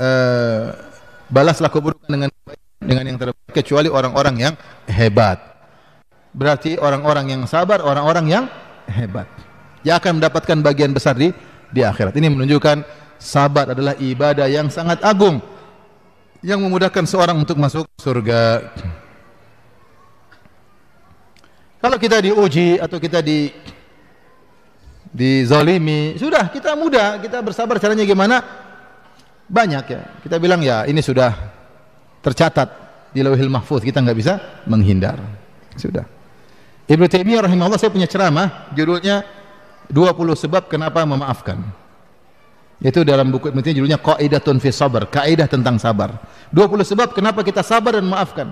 Uh, balaslah keburukan dengan dengan yang terbaik kecuali orang-orang yang hebat. Berarti orang-orang yang sabar, orang-orang yang hebat. Yang akan mendapatkan bagian besar di di akhirat. Ini menunjukkan sabar adalah ibadah yang sangat agung yang memudahkan seorang untuk masuk surga. Kalau kita diuji atau kita di dizalimi, sudah kita mudah, kita bersabar caranya gimana? banyak ya. Kita bilang ya ini sudah tercatat di Lauhil Mahfuz, kita nggak bisa menghindar. Sudah. Ibnu Taimiyah rahimahullah saya punya ceramah judulnya 20 sebab kenapa memaafkan. Itu dalam buku Ibnu Taimiyah judulnya Qaidatun fi Sabar, kaidah tentang sabar. 20 sebab kenapa kita sabar dan memaafkan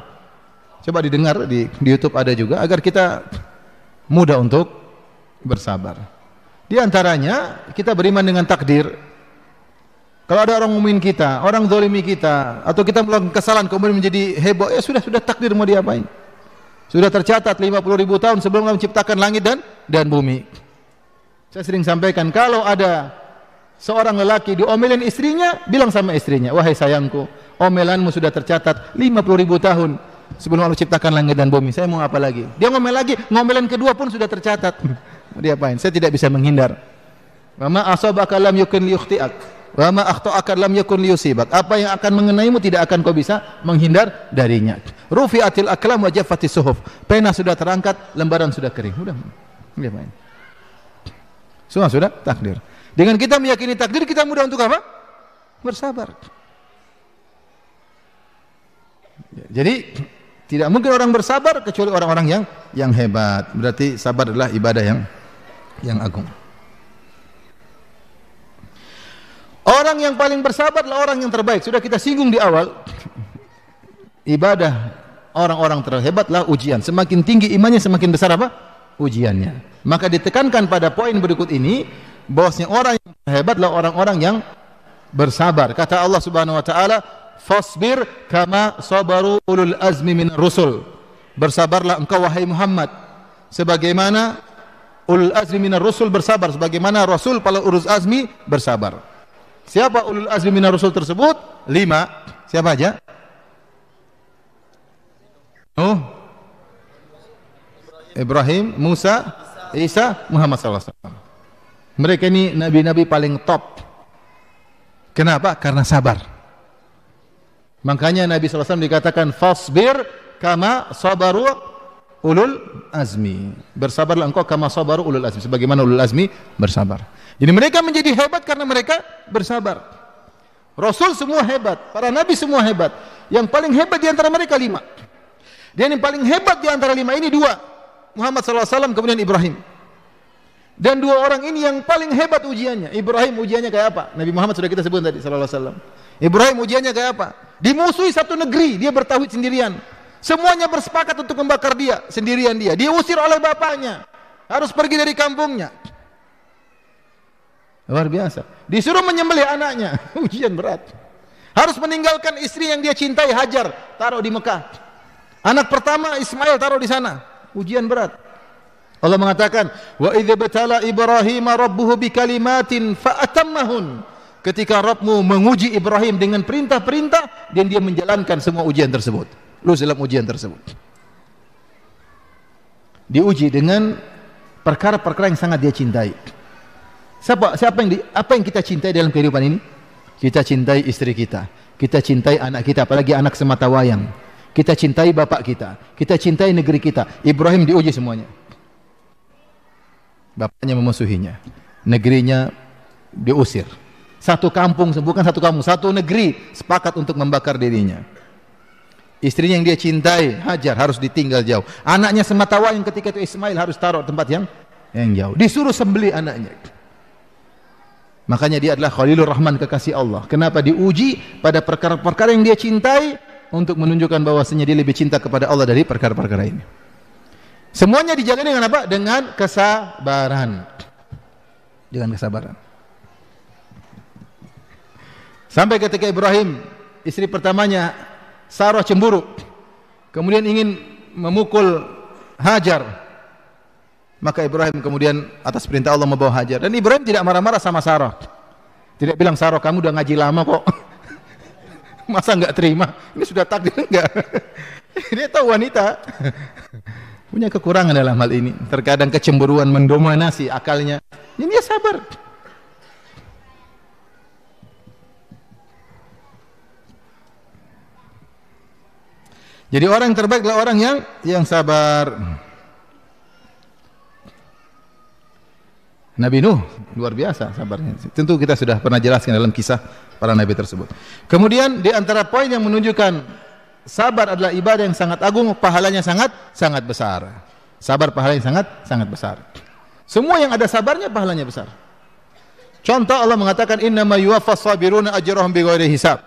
Coba didengar di, di YouTube ada juga agar kita mudah untuk bersabar. Di antaranya kita beriman dengan takdir, kalau ada orang mumin kita, orang zalimi kita, atau kita melakukan kesalahan kemudian menjadi heboh, ya sudah sudah takdir mau diapain? Sudah tercatat 50 ribu tahun sebelum Allah menciptakan langit dan dan bumi. Saya sering sampaikan kalau ada seorang lelaki diomelin istrinya, bilang sama istrinya, wahai sayangku, omelanmu sudah tercatat 50 ribu tahun sebelum Allah ciptakan langit dan bumi. Saya mau apa lagi? Dia ngomel lagi, ngomelan kedua pun sudah tercatat. Mau diapain? Saya tidak bisa menghindar. Mama asabaka lam yukin liyukhti'ak. Wa akto akhta'aka lam yakun liyusibak. Apa yang akan mengenaimu tidak akan kau bisa menghindar darinya. Rufi'atil aklam wajah jaffati suhuf. Pena sudah terangkat, lembaran sudah kering. Sudah. Dia main. Semua sudah takdir. Dengan kita meyakini takdir kita mudah untuk apa? Bersabar. Jadi tidak mungkin orang bersabar kecuali orang-orang yang yang hebat. Berarti sabar adalah ibadah yang yang agung. Orang yang paling bersabar adalah orang yang terbaik. Sudah kita singgung di awal. Ibadah orang-orang terhebatlah ujian. Semakin tinggi imannya semakin besar apa? Ujiannya. Maka ditekankan pada poin berikut ini bahwasanya orang yang terhebatlah orang-orang yang bersabar. Kata Allah Subhanahu wa taala, "Fasbir kama sabaru ulul azmi min rusul." Bersabarlah engkau wahai Muhammad sebagaimana ulul azmi min rusul bersabar sebagaimana rasul para urus azmi bersabar. Siapa ulul azmi minar rusul tersebut? Lima. Siapa aja? Oh, Ibrahim, Musa, Isa, Muhammad Wasallam. Mereka ini nabi-nabi paling top. Kenapa? Karena sabar. Makanya Nabi SAW dikatakan fasbir kama sabaru ulul azmi. Bersabarlah engkau kama sabaru ulul azmi. Sebagaimana ulul azmi bersabar. Jadi mereka menjadi hebat karena mereka bersabar. Rasul semua hebat, para nabi semua hebat. Yang paling hebat di antara mereka lima. Dan yang paling hebat di antara lima ini dua. Muhammad SAW kemudian Ibrahim. Dan dua orang ini yang paling hebat ujiannya. Ibrahim ujiannya kayak apa? Nabi Muhammad sudah kita sebut tadi SAW. Ibrahim ujiannya kayak apa? Dimusuhi satu negeri, dia bertauhid sendirian. Semuanya bersepakat untuk membakar dia, sendirian dia. Diusir oleh bapaknya. Harus pergi dari kampungnya. Luar biasa. Disuruh menyembelih anaknya. Ujian berat. Harus meninggalkan istri yang dia cintai Hajar, taruh di Mekah. Anak pertama Ismail taruh di sana. Ujian berat. Allah mengatakan, "Wa idza batala Ibrahim rabbuhu bi kalimatin fa Ketika Rabbmu menguji Ibrahim dengan perintah-perintah dan dia menjalankan semua ujian tersebut. Lulus dalam ujian tersebut. Diuji dengan perkara-perkara yang sangat dia cintai. Siapa siapa yang di, apa yang kita cintai dalam kehidupan ini? Kita cintai istri kita, kita cintai anak kita, apalagi anak semata wayang. Kita cintai bapak kita, kita cintai negeri kita. Ibrahim diuji semuanya. Bapaknya memusuhinya, negerinya diusir. Satu kampung, bukan satu kampung, satu negeri sepakat untuk membakar dirinya. Istrinya yang dia cintai, Hajar harus ditinggal jauh. Anaknya semata wayang ketika itu Ismail harus taruh tempat yang yang jauh. Disuruh sembeli anaknya. Makanya dia adalah Khalilur Rahman kekasih Allah. Kenapa diuji pada perkara-perkara yang dia cintai untuk menunjukkan bahwasanya dia lebih cinta kepada Allah dari perkara-perkara ini. Semuanya dijaga dengan apa? Dengan kesabaran. Dengan kesabaran. Sampai ketika Ibrahim, istri pertamanya Sarah cemburu, kemudian ingin memukul Hajar. Maka Ibrahim kemudian atas perintah Allah membawa Hajar. Dan Ibrahim tidak marah-marah sama Sarah. Tidak bilang, Sarah kamu udah ngaji lama kok. Masa nggak terima? Ini sudah takdir enggak? Dia tahu wanita. Punya kekurangan dalam hal ini. Terkadang kecemburuan mendominasi akalnya. Ini dia sabar. Jadi orang yang terbaik adalah orang yang yang sabar. Nabi Nuh luar biasa sabarnya. Tentu kita sudah pernah jelaskan dalam kisah para nabi tersebut. Kemudian di antara poin yang menunjukkan sabar adalah ibadah yang sangat agung, pahalanya sangat sangat besar. Sabar pahalanya sangat sangat besar. Semua yang ada sabarnya pahalanya besar. Contoh Allah mengatakan innama yuwaffas sabiruna ajrahum bighairi hisab.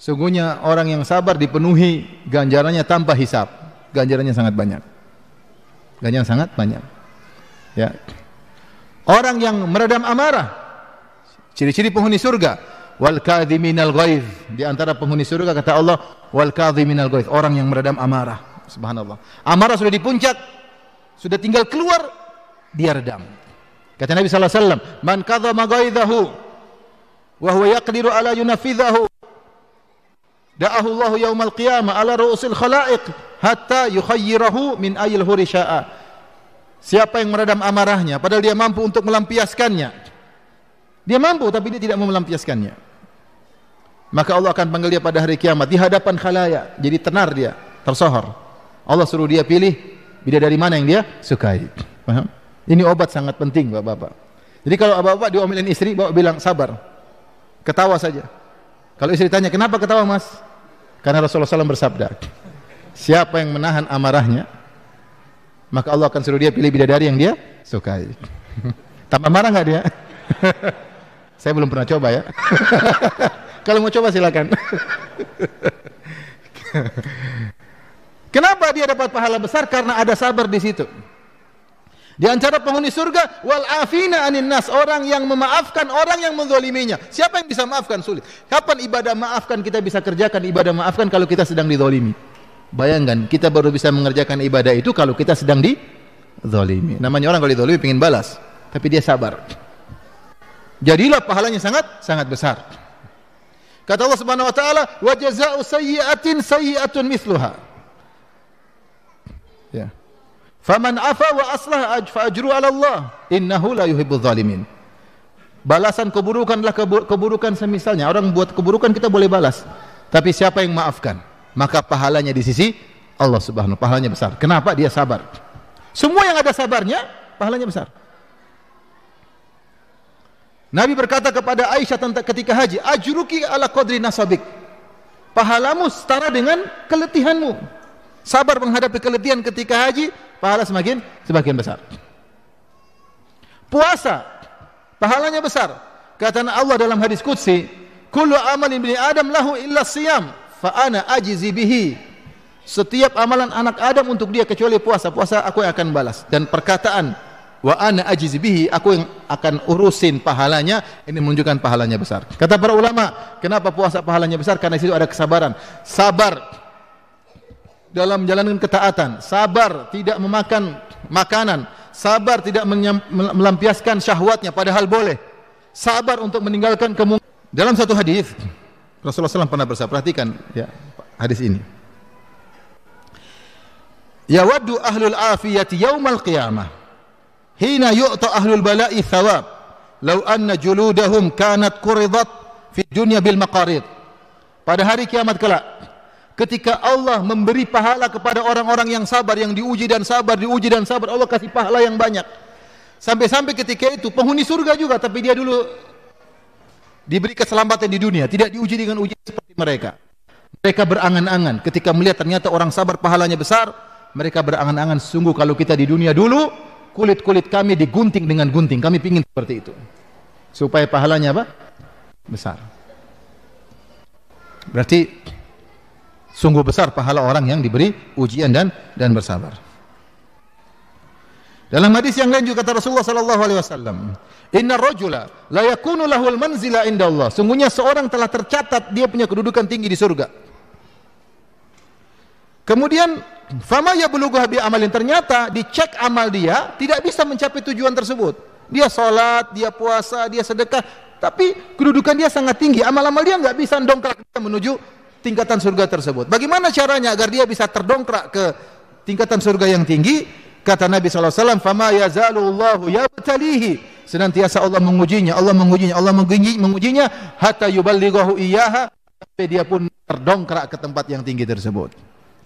Sungguhnya orang yang sabar dipenuhi ganjarannya tanpa hisab. Ganjarannya sangat banyak. Ganjaran sangat banyak. Ya. Orang yang meredam amarah. Ciri-ciri penghuni surga. Wal kadhiminal ghaiz. Di antara penghuni surga kata Allah, wal kadhiminal ghaiz. Orang yang meredam amarah. Subhanallah. Amarah sudah di puncak, sudah tinggal keluar, dia redam. Kata Nabi sallallahu alaihi wasallam, "Man kadzama ghaizahu wa huwa yaqdiru ala yunafidhahu Da'ahu Allah yaumal qiyamah ala ru'usil khala'iq hatta yukhayyirahu min ayil hurisha'a. Siapa yang meredam amarahnya padahal dia mampu untuk melampiaskannya. Dia mampu tapi dia tidak mau melampiaskannya. Maka Allah akan panggil dia pada hari kiamat di hadapan khalayak. Jadi tenar dia, tersohor. Allah suruh dia pilih bila dari mana yang dia sukai. Paham? Ini obat sangat penting Bapak-bapak. Jadi kalau Bapak-bapak diomelin istri, Bapak bilang sabar. Ketawa saja. Kalau istri tanya, "Kenapa ketawa, Mas?" Karena Rasulullah SAW bersabda, "Siapa yang menahan amarahnya, maka Allah akan suruh dia pilih bidadari yang dia sukai. Tambah marah nggak dia? Saya belum pernah coba ya. Kalau mau coba silakan. Kenapa dia dapat pahala besar? Karena ada sabar di situ. Di antara penghuni surga wal afina anin nas orang yang memaafkan orang yang mendoliminya. Siapa yang bisa maafkan sulit? Kapan ibadah maafkan kita bisa kerjakan ibadah maafkan kalau kita sedang dizolimi? Bayangkan kita baru bisa mengerjakan ibadah itu kalau kita sedang di zalimi. Namanya orang kalau dizalimi ingin balas, tapi dia sabar. Jadilah pahalanya sangat sangat besar. Kata Allah Subhanahu wa taala, "Wa jazaa'u sayyi'atin sayyi'atun mithluha." Ya. Faman afa wa aslah aj fa ajru ala Allah, innahu la yuhibbul zalimin. Balasan keburukanlah keburukan semisalnya. Orang buat keburukan kita boleh balas. Tapi siapa yang maafkan? maka pahalanya di sisi Allah Subhanahu pahalanya besar. Kenapa dia sabar? Semua yang ada sabarnya pahalanya besar. Nabi berkata kepada Aisyah tentang ketika haji, ajruki ala qadri nasabik. Pahalamu setara dengan keletihanmu. Sabar menghadapi keletihan ketika haji, pahala semakin semakin besar. Puasa, pahalanya besar. Kata Allah dalam hadis qudsi, kullu amalin bin adam lahu illa siyam fa'ana ajizi bihi. Setiap amalan anak Adam untuk dia kecuali puasa, puasa aku yang akan balas. Dan perkataan wa ana ajizi bihi, aku yang akan urusin pahalanya, ini menunjukkan pahalanya besar. Kata para ulama, kenapa puasa pahalanya besar? Karena situ ada kesabaran. Sabar dalam menjalankan ketaatan, sabar tidak memakan makanan, sabar tidak melampiaskan syahwatnya padahal boleh. Sabar untuk meninggalkan kemungkaran. Dalam satu hadis Rasulullah SAW pernah bersabda, perhatikan ya hadis ini. Ya waddu ahlul afiyati yaumal qiyamah hina yu'ta ahlul bala'i thawab law anna juludahum kanat quridat fi dunya bil maqarid. Pada hari kiamat kelak ketika Allah memberi pahala kepada orang-orang yang sabar yang diuji dan sabar diuji dan sabar Allah kasih pahala yang banyak sampai-sampai ketika itu penghuni surga juga tapi dia dulu diberi keselamatan di dunia, tidak diuji dengan ujian seperti mereka. Mereka berangan-angan ketika melihat ternyata orang sabar pahalanya besar, mereka berangan-angan sungguh kalau kita di dunia dulu kulit-kulit kami digunting dengan gunting. Kami pingin seperti itu. Supaya pahalanya apa? Besar. Berarti sungguh besar pahala orang yang diberi ujian dan dan bersabar. Dalam hadis yang lain juga kata Rasulullah sallallahu alaihi wasallam, "Inna rajula la yakunu lahul manzila inda Allah." Sungguhnya seorang telah tercatat dia punya kedudukan tinggi di surga. Kemudian fama yablughu bi amalin ternyata dicek amal dia tidak bisa mencapai tujuan tersebut. Dia sholat, dia puasa, dia sedekah, tapi kedudukan dia sangat tinggi. Amal-amal dia nggak bisa dongkrak dia menuju tingkatan surga tersebut. Bagaimana caranya agar dia bisa terdongkrak ke tingkatan surga yang tinggi? Kata Nabi SAW, "Fama yazalullahu yabtalihi." Senantiasa Allah mengujinya, Allah mengujinya, Allah mengujinya, mengujinya hatta yuballighahu iyyaha sampai dia pun terdongkrak ke tempat yang tinggi tersebut.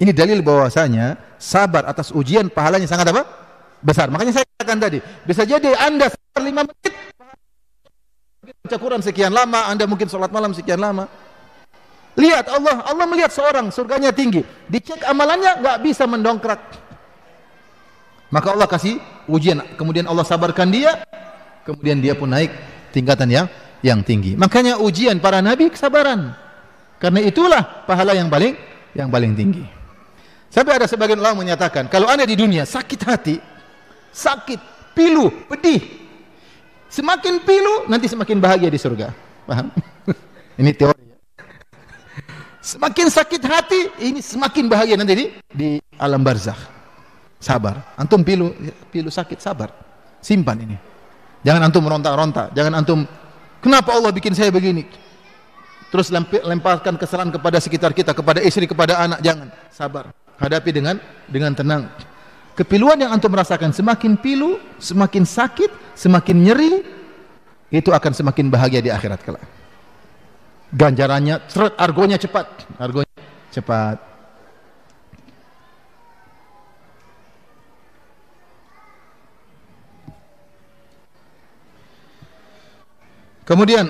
Ini dalil bahwasanya sabar atas ujian pahalanya sangat apa? Besar. Makanya saya katakan tadi, bisa jadi Anda sabar 5 menit baca Quran sekian lama, Anda mungkin sholat malam sekian lama. Lihat Allah, Allah melihat seorang surganya tinggi. Dicek amalannya nggak bisa mendongkrak. Maka Allah kasih ujian, kemudian Allah sabarkan dia, kemudian dia pun naik tingkatan yang yang tinggi. Makanya ujian para nabi kesabaran. Karena itulah pahala yang paling yang paling tinggi. Sampai ada sebagian ulama menyatakan, kalau Anda di dunia sakit hati, sakit, pilu, pedih, semakin pilu nanti semakin bahagia di surga. Paham? ini teori. Semakin sakit hati, ini semakin bahagia nanti di, di alam barzakh. Sabar. Antum pilu, pilu sakit sabar. Simpan ini. Jangan antum meronta-ronta. Jangan antum kenapa Allah bikin saya begini? Terus lemparkan kesalahan kepada sekitar kita, kepada istri, kepada anak. Jangan. Sabar. Hadapi dengan dengan tenang. Kepiluan yang antum rasakan semakin pilu, semakin sakit, semakin nyeri, itu akan semakin bahagia di akhirat kelak. Ganjarannya, argonya cepat, argonya cepat. Kemudian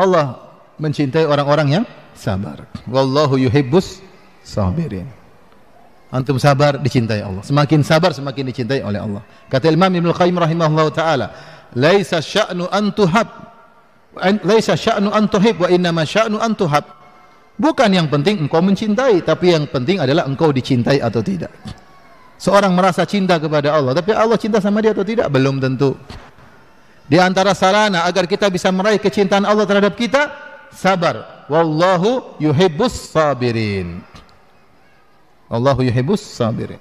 Allah mencintai orang-orang yang sabar. Wallahu yuhibbus sabirin. Antum sabar dicintai Allah. Semakin sabar semakin dicintai oleh Allah. Kata Imam Ibnu Qayyim rahimahullahu taala, "Laisa sya'nu an tuhab laisa sya'nu an tuhib wa inna ma sya'nu an tuhab." Bukan yang penting engkau mencintai, tapi yang penting adalah engkau dicintai atau tidak. Seorang merasa cinta kepada Allah, tapi Allah cinta sama dia atau tidak? Belum tentu. Di antara sarana agar kita bisa meraih kecintaan Allah terhadap kita, sabar. Wallahu yuhibbus sabirin. Allahu yuhibbus sabirin.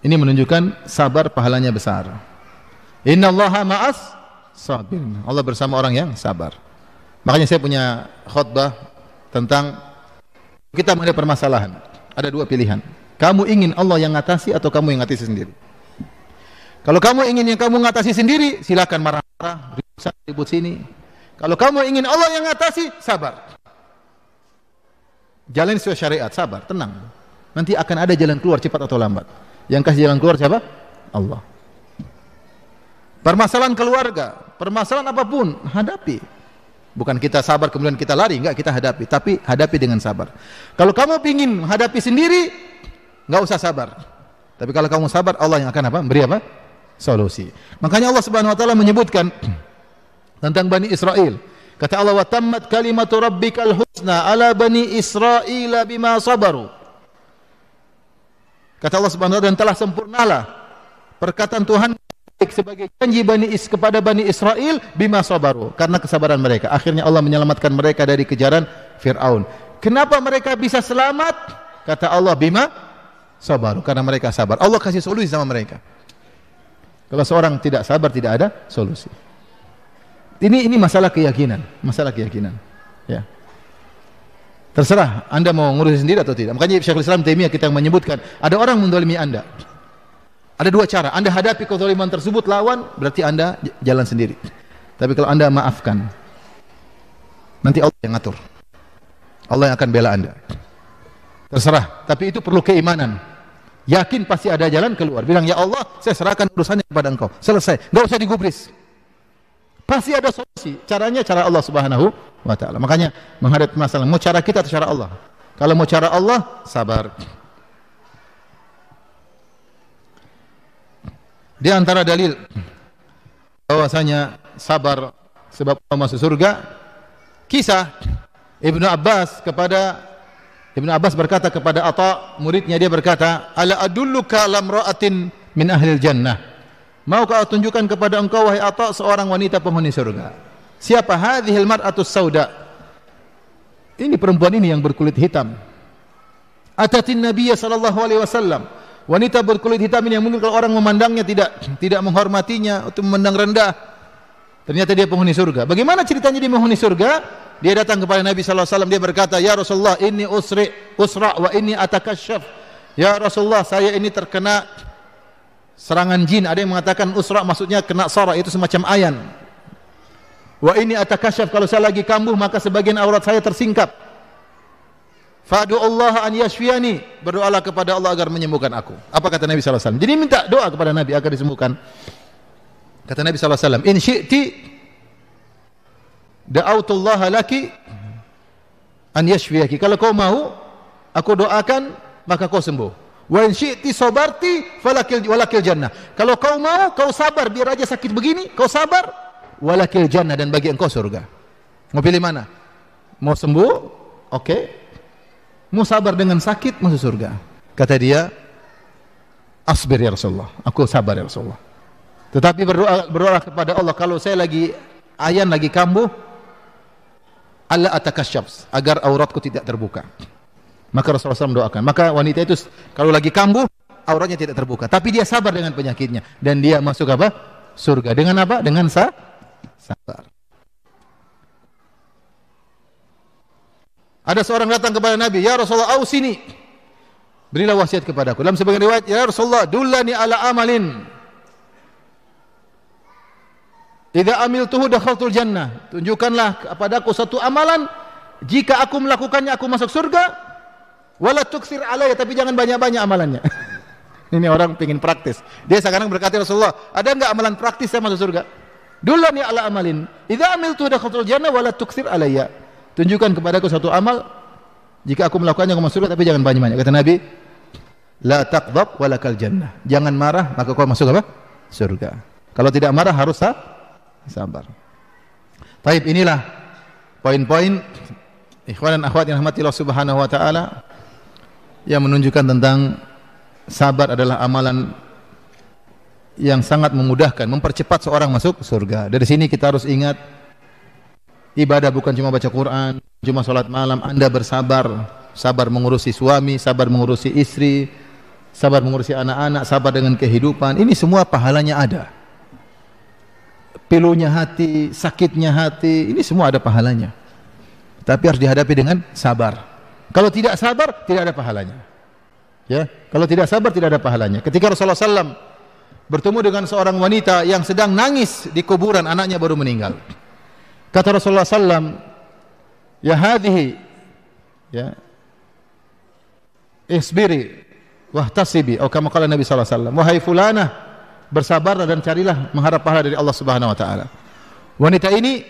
Ini menunjukkan sabar pahalanya besar. Inna Allah ma'as sabirin. Allah bersama orang yang sabar. Makanya saya punya khutbah tentang kita mengenai permasalahan, ada dua pilihan. Kamu ingin Allah yang ngatasi atau kamu yang ngatasi sendiri? Kalau kamu ingin yang kamu ngatasi sendiri, silakan marah-marah, ribut ribut sini. Kalau kamu ingin Allah yang ngatasi, sabar. Jalan sesuai syariat, sabar, tenang. Nanti akan ada jalan keluar cepat atau lambat. Yang kasih jalan keluar siapa? Allah. Permasalahan keluarga, permasalahan apapun, hadapi. Bukan kita sabar kemudian kita lari, enggak kita hadapi, tapi hadapi dengan sabar. Kalau kamu ingin hadapi sendiri, enggak usah sabar. Tapi kalau kamu sabar, Allah yang akan apa? Beri apa? Solusi. Makanya Allah Subhanahu wa taala menyebutkan tentang Bani Israel. Kata Allah, "Wa tammat kalimatu rabbikal husna ala bani Israel bima sabaru." Kata Allah Subhanahu wa taala, "Dan telah sempurnalah perkataan Tuhan sebagai janji Bani Is kepada Bani Israel bima sabaru karena kesabaran mereka. Akhirnya Allah menyelamatkan mereka dari kejaran Firaun. Kenapa mereka bisa selamat? Kata Allah bima sabaru karena mereka sabar. Allah kasih solusi sama mereka. Kalau seorang tidak sabar tidak ada solusi. Ini ini masalah keyakinan, masalah keyakinan. Ya. Terserah Anda mau ngurusin sendiri atau tidak. Makanya Syekhul Islam Taimiyah kita yang menyebutkan ada orang mendolimi Anda. Ada dua cara. Anda hadapi kezaliman tersebut lawan berarti Anda jalan sendiri. Tapi kalau Anda maafkan nanti Allah yang ngatur. Allah yang akan bela Anda. Terserah, tapi itu perlu keimanan. Yakin pasti ada jalan keluar. Bilang, "Ya Allah, saya serahkan urusannya kepada Engkau." Selesai. Enggak usah digubris. Pasti ada solusi. Caranya cara Allah Subhanahu wa taala. Makanya menghadapi masalah mau cara kita atau cara Allah. Kalau mau cara Allah, sabar. Di antara dalil bahwasanya sabar sebab masuk surga kisah Ibnu Abbas kepada Ibnu Abbas berkata kepada Atha muridnya dia berkata ala adulluka lamra'atin min ahlil jannah maukah aku tunjukkan kepada engkau wahai Atha seorang wanita penghuni surga siapa hadhil mar'atus sauda ini perempuan ini yang berkulit hitam atatin nabiyya sallallahu alaihi wasallam Wanita berkulit hitam ini yang mungkin kalau orang memandangnya tidak tidak menghormatinya, atau memandang rendah. Ternyata dia penghuni surga. Bagaimana ceritanya dia penghuni surga? Dia datang kepada Nabi sallallahu alaihi wasallam dia berkata, "Ya Rasulullah, ini usri usra wa ini atakasyaf." Ya Rasulullah, saya ini terkena serangan jin. Ada yang mengatakan usra maksudnya kena sorak. itu semacam ayan. Wa ini atakasyaf kalau saya lagi kambuh maka sebagian aurat saya tersingkap. Fadu Allah an yashfiani. Berdoalah kepada Allah agar menyembuhkan aku. Apa kata Nabi sallallahu Jadi minta doa kepada Nabi agar disembuhkan. Kata Nabi sallallahu alaihi wasallam, "In syi'ti da'autullaha laki an yashfiyaki." Kalau kau mau, aku doakan maka kau sembuh. Wa in syi'ti sabarti falakil walakil jannah. Kalau kau mau, kau sabar biar aja sakit begini, kau sabar walakil jannah dan bagi engkau surga. Mau pilih mana? Mau sembuh? Oke. Okay. Mau sabar dengan sakit masuk surga. Kata dia, asbir ya Rasulullah. Aku sabar ya Rasulullah. Tetapi berdoa, berdoa kepada Allah kalau saya lagi ayan lagi kambuh, Allah atakasyabs agar auratku tidak terbuka. Maka Rasulullah SAW mendoakan. Maka wanita itu kalau lagi kambuh auratnya tidak terbuka, tapi dia sabar dengan penyakitnya dan dia masuk apa? Surga dengan apa? Dengan sa sabar. Ada seorang datang kepada Nabi, "Ya Rasulullah, au sini." Berilah wasiat kepadaku. Dalam sebagian riwayat, "Ya Rasulullah, dullani ala amalin." Idza amiltuhu dakhaltul jannah. Tunjukkanlah kepadaku satu amalan, jika aku melakukannya aku masuk surga. Wala tuksir alaya, tapi jangan banyak-banyak amalannya. Ini orang pingin praktis. Dia sekarang berkata Rasulullah, ada enggak amalan praktis saya masuk surga? ni ala amalin. Idza amiltu dakhaltul jannah wala tuksir alayya tunjukkan kepadaku satu amal jika aku melakukannya ke masuk surga tapi jangan banyak-banyak kata Nabi la taqdab walakal jannah jangan marah maka kau masuk apa surga kalau tidak marah harus sabar Taib inilah poin-poin ikhwan dan akhwat yang rahmatillah subhanahu wa ta'ala yang menunjukkan tentang sabar adalah amalan yang sangat memudahkan, mempercepat seorang masuk surga. Dari sini kita harus ingat ibadah bukan cuma baca Quran, cuma sholat malam, Anda bersabar, sabar mengurusi suami, sabar mengurusi istri, sabar mengurusi anak-anak, sabar dengan kehidupan. Ini semua pahalanya ada. Pilunya hati, sakitnya hati, ini semua ada pahalanya. Tapi harus dihadapi dengan sabar. Kalau tidak sabar, tidak ada pahalanya. Ya, kalau tidak sabar tidak ada pahalanya. Ketika Rasulullah SAW bertemu dengan seorang wanita yang sedang nangis di kuburan anaknya baru meninggal. Kata Rasulullah sallam, "Ya hadhihi ya isbiri wahtasibi." Atau kama qala Nabi sallallahu alaihi wasallam, "Wahai fulanah, bersabarlah dan carilah mengharap pahala dari Allah Subhanahu wa taala." Wanita ini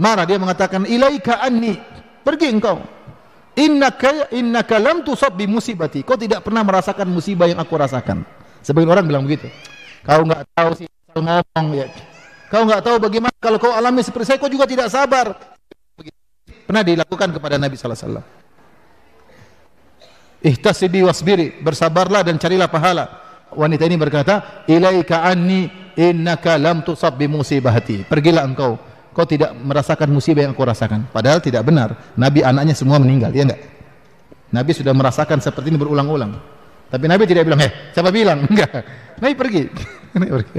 marah dia mengatakan, "Ilaika anni." Pergi engkau. Innaka innaka lam tusab bi musibati. Kau tidak pernah merasakan musibah yang aku rasakan. Sebagian orang bilang begitu. Kau enggak tahu sih, kau ngomong ya. Kau nggak tahu bagaimana kalau kau alami seperti saya, kau juga tidak sabar. Pernah dilakukan kepada Nabi Sallallahu Alaihi Wasallam. Ihtasidi wasbiri, bersabarlah dan carilah pahala. Wanita ini berkata, ilaika anni innaka lam tusab bi musibahati. Pergilah engkau, kau tidak merasakan musibah yang aku rasakan. Padahal tidak benar. Nabi anaknya semua meninggal, ya enggak? Nabi sudah merasakan seperti ini berulang-ulang. Tapi Nabi tidak bilang, "Eh, siapa bilang?" Enggak. Nabi pergi. Nabi pergi.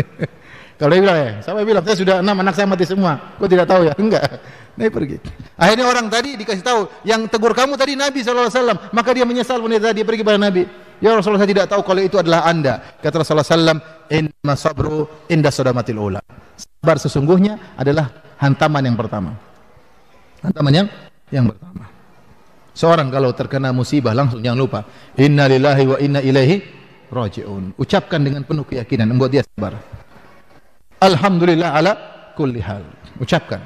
Kalau dia bilang eh, ya, sampai bilang saya sudah enam anak saya mati semua. Kau tidak tahu ya? Enggak. Nabi pergi. Akhirnya orang tadi dikasih tahu yang tegur kamu tadi Nabi saw. Maka dia menyesal wanita dia pergi pada Nabi. Ya Rasulullah saya tidak tahu kalau itu adalah anda. Kata Rasulullah SAW, In sabru inda sodamatil ula. Sabar sesungguhnya adalah hantaman yang pertama. Hantaman yang yang pertama. Seorang kalau terkena musibah langsung jangan lupa. Inna lillahi wa inna ilaihi raji'un. Ucapkan dengan penuh keyakinan. Membuat dia sabar. Alhamdulillah ala kulli hal. Ucapkan.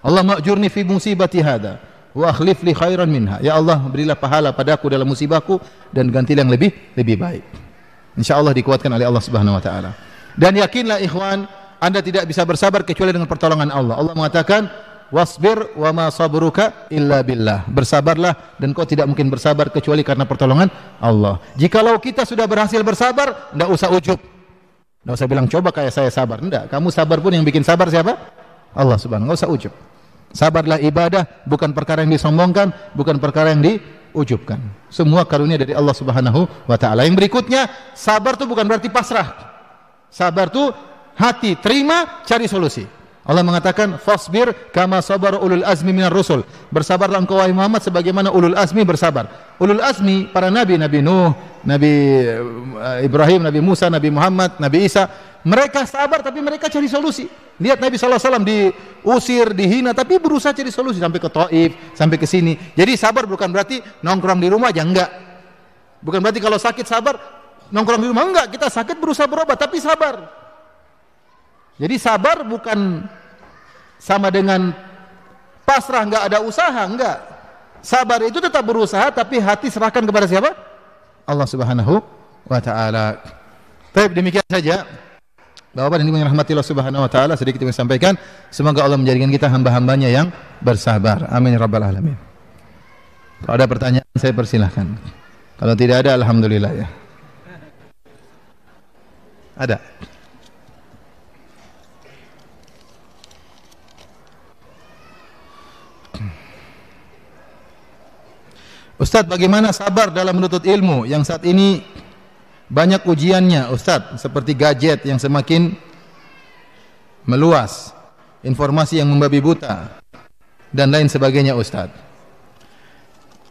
Allah ma'jurni fi musibati hadha wa akhlif li khairan minha. Ya Allah, berilah pahala padaku dalam musibahku dan gantilah yang lebih lebih baik. Insyaallah dikuatkan oleh Allah Subhanahu wa taala. Dan yakinlah ikhwan, Anda tidak bisa bersabar kecuali dengan pertolongan Allah. Allah mengatakan, "Wasbir wa ma sabruka illa billah." Bersabarlah dan kau tidak mungkin bersabar kecuali karena pertolongan Allah. Jikalau kita sudah berhasil bersabar, tidak usah ujub. Nggak usah bilang coba kayak saya sabar. Enggak, kamu sabar pun yang bikin sabar siapa? Allah subhanahu Nggak usah ujub. Sabarlah ibadah, bukan perkara yang disombongkan, bukan perkara yang diujubkan. Semua karunia dari Allah subhanahu wa ta'ala. Yang berikutnya, sabar itu bukan berarti pasrah. Sabar itu hati, terima, cari solusi. Allah mengatakan fasbir kama sabar ulul azmi minar rusul. Bersabarlah engkau wahai Muhammad sebagaimana ulul azmi bersabar. Ulul azmi para nabi, Nabi Nuh, Nabi eh, Ibrahim, Nabi Musa, Nabi Muhammad, Nabi Isa, mereka sabar tapi mereka cari solusi. Lihat Nabi sallallahu diusir, dihina tapi berusaha cari solusi sampai ke Taif, sampai ke sini. Jadi sabar bukan berarti nongkrong di rumah aja enggak. Bukan berarti kalau sakit sabar nongkrong di rumah enggak, kita sakit berusaha berobat tapi sabar. Jadi sabar bukan sama dengan pasrah nggak ada usaha, enggak. Sabar itu tetap berusaha tapi hati serahkan kepada siapa? Allah Subhanahu wa taala. Baik, demikian saja. Bapak-bapak dan ibu yang rahmati Allah Subhanahu wa taala sedikit kami sampaikan, semoga Allah menjadikan kita hamba-hambanya yang bersabar. Amin ya rabbal alamin. Kalau ada pertanyaan saya persilahkan. Kalau tidak ada alhamdulillah ya. Ada. Ustadz bagaimana sabar dalam menuntut ilmu yang saat ini banyak ujiannya Ustadz seperti gadget yang semakin meluas informasi yang membabi buta dan lain sebagainya Ustadz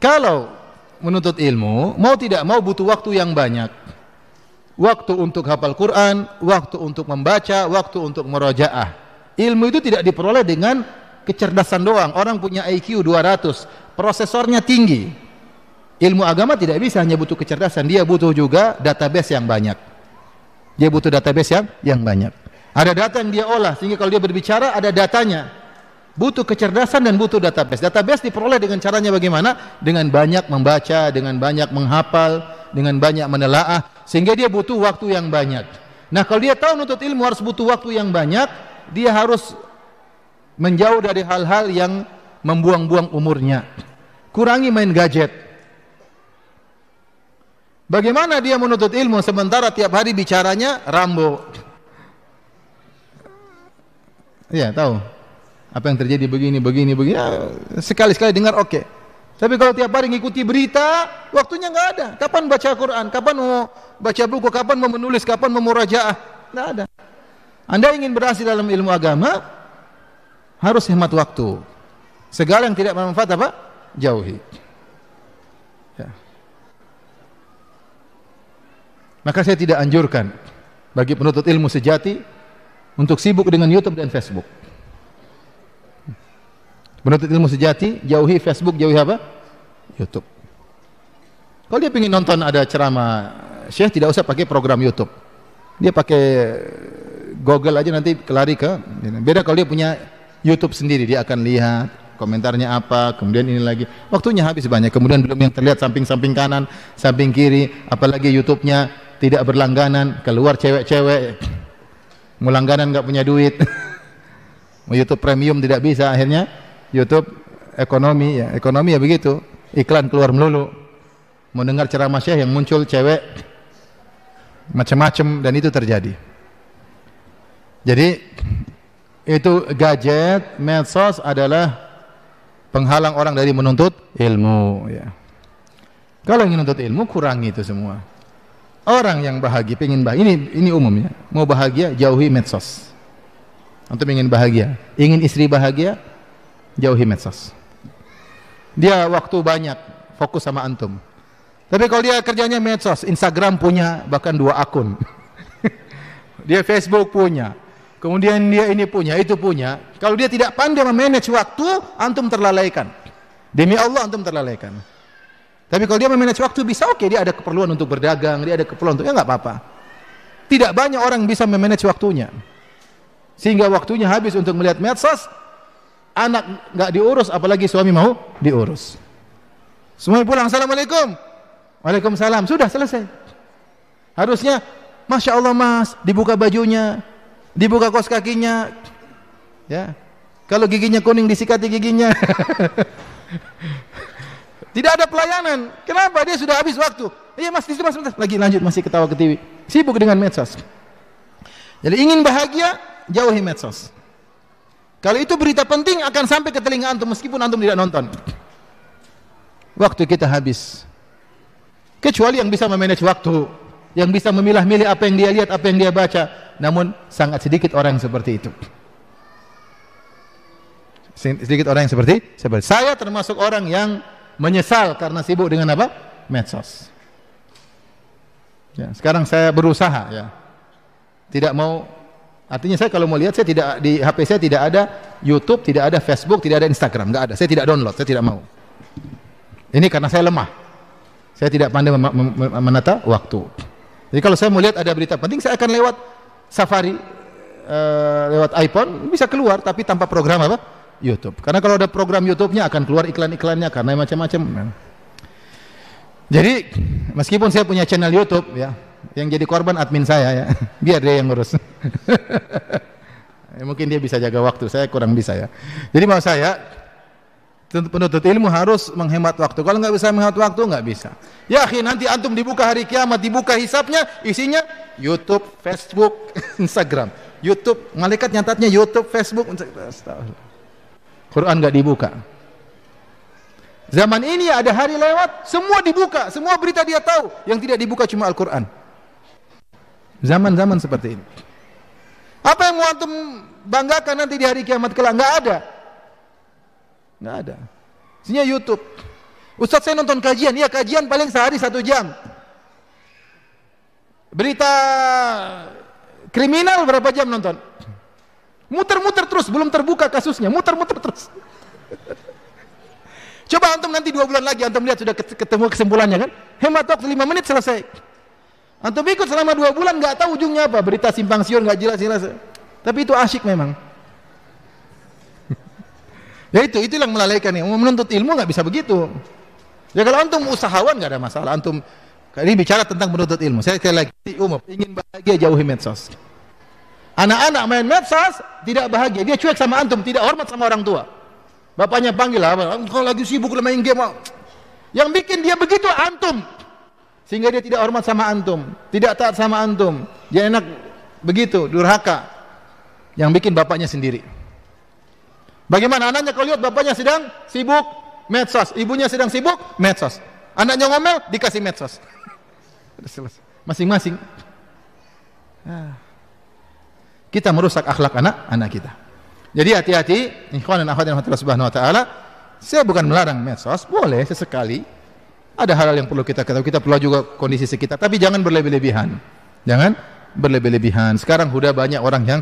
kalau menuntut ilmu mau tidak mau butuh waktu yang banyak waktu untuk hafal Quran waktu untuk membaca waktu untuk merojaah ilmu itu tidak diperoleh dengan kecerdasan doang orang punya IQ 200 prosesornya tinggi Ilmu agama tidak bisa hanya butuh kecerdasan, dia butuh juga database yang banyak. Dia butuh database yang yang banyak. Ada data yang dia olah sehingga kalau dia berbicara ada datanya. Butuh kecerdasan dan butuh database. Database diperoleh dengan caranya bagaimana? Dengan banyak membaca, dengan banyak menghafal, dengan banyak menelaah sehingga dia butuh waktu yang banyak. Nah, kalau dia tahu nuntut ilmu harus butuh waktu yang banyak, dia harus menjauh dari hal-hal yang membuang-buang umurnya. Kurangi main gadget, Bagaimana dia menuntut ilmu sementara tiap hari bicaranya Rambo? Ya, tahu. Apa yang terjadi begini, begini, begini. Ya, sekali-sekali dengar oke. Okay. Tapi kalau tiap hari ngikuti berita, waktunya nggak ada. Kapan baca Quran? Kapan mau baca buku? Kapan mau menulis? Kapan mau murajaah? Nggak ada. Anda ingin berhasil dalam ilmu agama, harus hemat waktu. Segala yang tidak bermanfaat apa? Jauhi. Maka saya tidak anjurkan bagi penuntut ilmu sejati untuk sibuk dengan YouTube dan Facebook. Penuntut ilmu sejati jauhi Facebook, jauhi apa? YouTube. Kalau dia ingin nonton ada ceramah Syekh tidak usah pakai program YouTube. Dia pakai eh, Google aja nanti kelari ke. Beda kalau dia punya YouTube sendiri dia akan lihat komentarnya apa, kemudian ini lagi. Waktunya habis banyak. Kemudian belum yang terlihat samping-samping kanan, samping kiri, apalagi YouTube-nya tidak berlangganan, keluar cewek-cewek, mau langganan nggak punya duit, mau YouTube premium tidak bisa, akhirnya YouTube ekonomi ya, ekonomi ya begitu, iklan keluar melulu, mendengar ceramah syekh yang muncul cewek macam-macam dan itu terjadi. Jadi itu gadget, medsos adalah penghalang orang dari menuntut ilmu ya. Kalau ingin menuntut ilmu kurangi itu semua. Orang yang bahagia, pengen bahagia, ini, ini umumnya. Mau bahagia, jauhi medsos. Untuk ingin bahagia. Ingin istri bahagia, jauhi medsos. Dia waktu banyak, fokus sama antum. Tapi kalau dia kerjanya medsos, Instagram punya bahkan dua akun. dia Facebook punya, kemudian dia ini punya, itu punya. Kalau dia tidak pandai memanage waktu, antum terlalaikan. Demi Allah antum terlalaikan. Tapi kalau dia memanage waktu bisa oke, okay, dia ada keperluan untuk berdagang, dia ada keperluan untuk ya nggak apa-apa. Tidak banyak orang bisa memanage waktunya. Sehingga waktunya habis untuk melihat medsos, anak nggak diurus, apalagi suami mau diurus. Semuanya pulang, Assalamualaikum. Waalaikumsalam, sudah selesai. Harusnya, Masya Allah mas, dibuka bajunya, dibuka kos kakinya, ya. Kalau giginya kuning disikati giginya. Tidak ada pelayanan. Kenapa? Dia sudah habis waktu. Iya mas, situ mas, mas. Lagi lanjut, masih ketawa ke TV. Sibuk dengan medsos. Jadi ingin bahagia, jauhi medsos. Kalau itu berita penting akan sampai ke telinga antum meskipun antum tidak nonton. Waktu kita habis. Kecuali yang bisa memanage waktu, yang bisa memilah-milih apa yang dia lihat, apa yang dia baca. Namun sangat sedikit orang seperti itu sedikit orang yang seperti seperti saya termasuk orang yang menyesal karena sibuk dengan apa? Medsos. Ya, sekarang saya berusaha ya. Tidak mau artinya saya kalau mau lihat saya tidak di HP saya tidak ada YouTube, tidak ada Facebook, tidak ada Instagram, nggak ada. Saya tidak download, saya tidak mau. Ini karena saya lemah. Saya tidak pandai menata waktu. Jadi kalau saya mau lihat ada berita penting, saya akan lewat Safari, uh, lewat iPhone, bisa keluar tapi tanpa program apa? YouTube. Karena kalau ada program YouTube-nya akan keluar iklan-iklannya karena macam-macam. Jadi meskipun saya punya channel YouTube ya, yang jadi korban admin saya ya, biar dia yang ngurus. Mungkin dia bisa jaga waktu, saya kurang bisa ya. Jadi mau saya penuntut ilmu harus menghemat waktu. Kalau nggak bisa menghemat waktu nggak bisa. Ya nanti antum dibuka hari kiamat, dibuka hisapnya, isinya YouTube, Facebook, Instagram. YouTube, malaikat nyatatnya YouTube, Facebook, Instagram. Quran nggak dibuka. Zaman ini ada hari lewat, semua dibuka, semua berita dia tahu. Yang tidak dibuka cuma Al-Quran. Zaman-zaman seperti ini. Apa yang mau antum banggakan nanti di hari kiamat kelak? Nggak ada. Nggak ada. Sini YouTube. Ustaz saya nonton kajian, ya kajian paling sehari satu jam. Berita kriminal berapa jam nonton? Muter-muter terus, belum terbuka kasusnya, muter-muter terus. Coba antum nanti dua bulan lagi, antum lihat sudah ketemu kesimpulannya kan? Hemat waktu lima menit selesai. Antum ikut selama dua bulan nggak tahu ujungnya apa, berita simpang siur nggak jelas jelas. Tapi itu asyik memang. ya itu, itu yang melalaikan ya. Menuntut ilmu nggak bisa begitu. Ya kalau antum usahawan nggak ada masalah. Antum ini bicara tentang menuntut ilmu. Saya sekali lagi umum ingin bahagia jauhi medsos. Anak-anak main medsos tidak bahagia. Dia cuek sama antum, tidak hormat sama orang tua. Bapaknya panggil apa? kau lagi sibuk main game. Yang bikin dia begitu antum. Sehingga dia tidak hormat sama antum, tidak taat sama antum. Dia enak begitu, durhaka. Yang bikin bapaknya sendiri. Bagaimana anaknya kalau lihat bapaknya sedang sibuk medsos, ibunya sedang sibuk medsos. Anaknya ngomel dikasih medsos. Masing-masing. Ah kita merusak akhlak anak-anak kita. Jadi hati-hati, ikhwan dan akhwat yang subhanahu wa ta'ala, saya bukan melarang medsos, boleh sesekali. Ada hal-hal yang perlu kita ketahui, kita perlu juga kondisi sekitar, tapi jangan berlebih-lebihan. Jangan berlebih-lebihan. Sekarang sudah banyak orang yang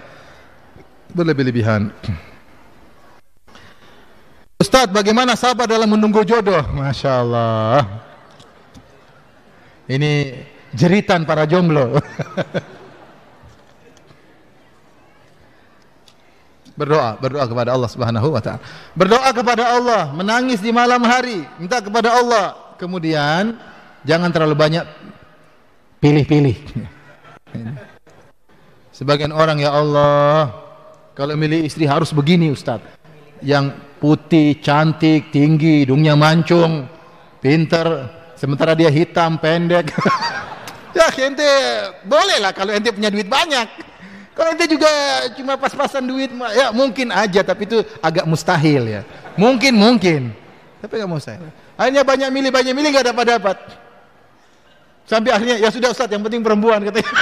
berlebih-lebihan. Ustaz, bagaimana sabar dalam menunggu jodoh? Masya Allah. Ini jeritan para jomblo. Berdoa, berdoa kepada Allah Subhanahu wa taala. Berdoa kepada Allah, menangis di malam hari, minta kepada Allah. Kemudian jangan terlalu banyak pilih-pilih. Sebagian orang ya Allah, kalau milih istri harus begini Ustaz. Yang putih, cantik, tinggi, hidungnya mancung, pinter, sementara dia hitam, pendek. ya ente bolehlah kalau ente punya duit banyak. Kalau itu juga cuma pas-pasan duit, ya mungkin aja, tapi itu agak mustahil ya. Mungkin, mungkin. Tapi nggak saya. Akhirnya banyak milih, banyak milih nggak dapat-dapat. Sampai akhirnya, ya sudah ustadz, yang penting perempuan katanya.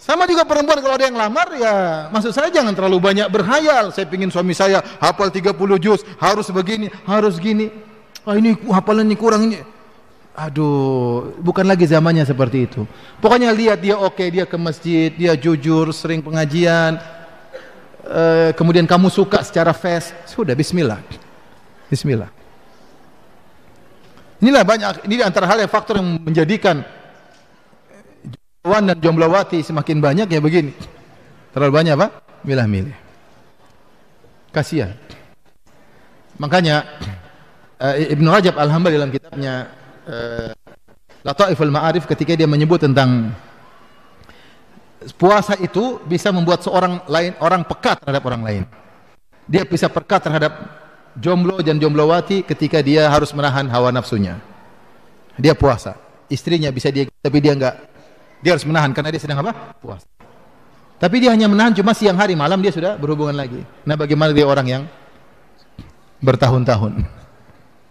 Sama juga perempuan kalau ada yang lamar ya maksud saya jangan terlalu banyak berhayal. Saya pingin suami saya hafal 30 juz, harus begini, harus gini. Ah ini hafalannya kurang ini. Aduh, bukan lagi zamannya seperti itu. Pokoknya lihat dia oke, okay, dia ke masjid, dia jujur, sering pengajian. E, kemudian kamu suka secara fast, sudah bismillah. Bismillah. Inilah banyak ini antara hal yang faktor yang menjadikan jomblauan dan jomblawati semakin banyak ya begini. Terlalu banyak pak? Milah-milih. Kasihan. Makanya eh, Ibnu Rajab al hambal dalam kitabnya uh, Lataiful Ma'arif ketika dia menyebut tentang puasa itu bisa membuat seorang lain orang peka terhadap orang lain. Dia bisa peka terhadap jomblo dan jomblowati ketika dia harus menahan hawa nafsunya. Dia puasa. Istrinya bisa dia tapi dia enggak dia harus menahan karena dia sedang apa? Puasa. Tapi dia hanya menahan cuma siang hari, malam dia sudah berhubungan lagi. Nah, bagaimana dia orang yang bertahun-tahun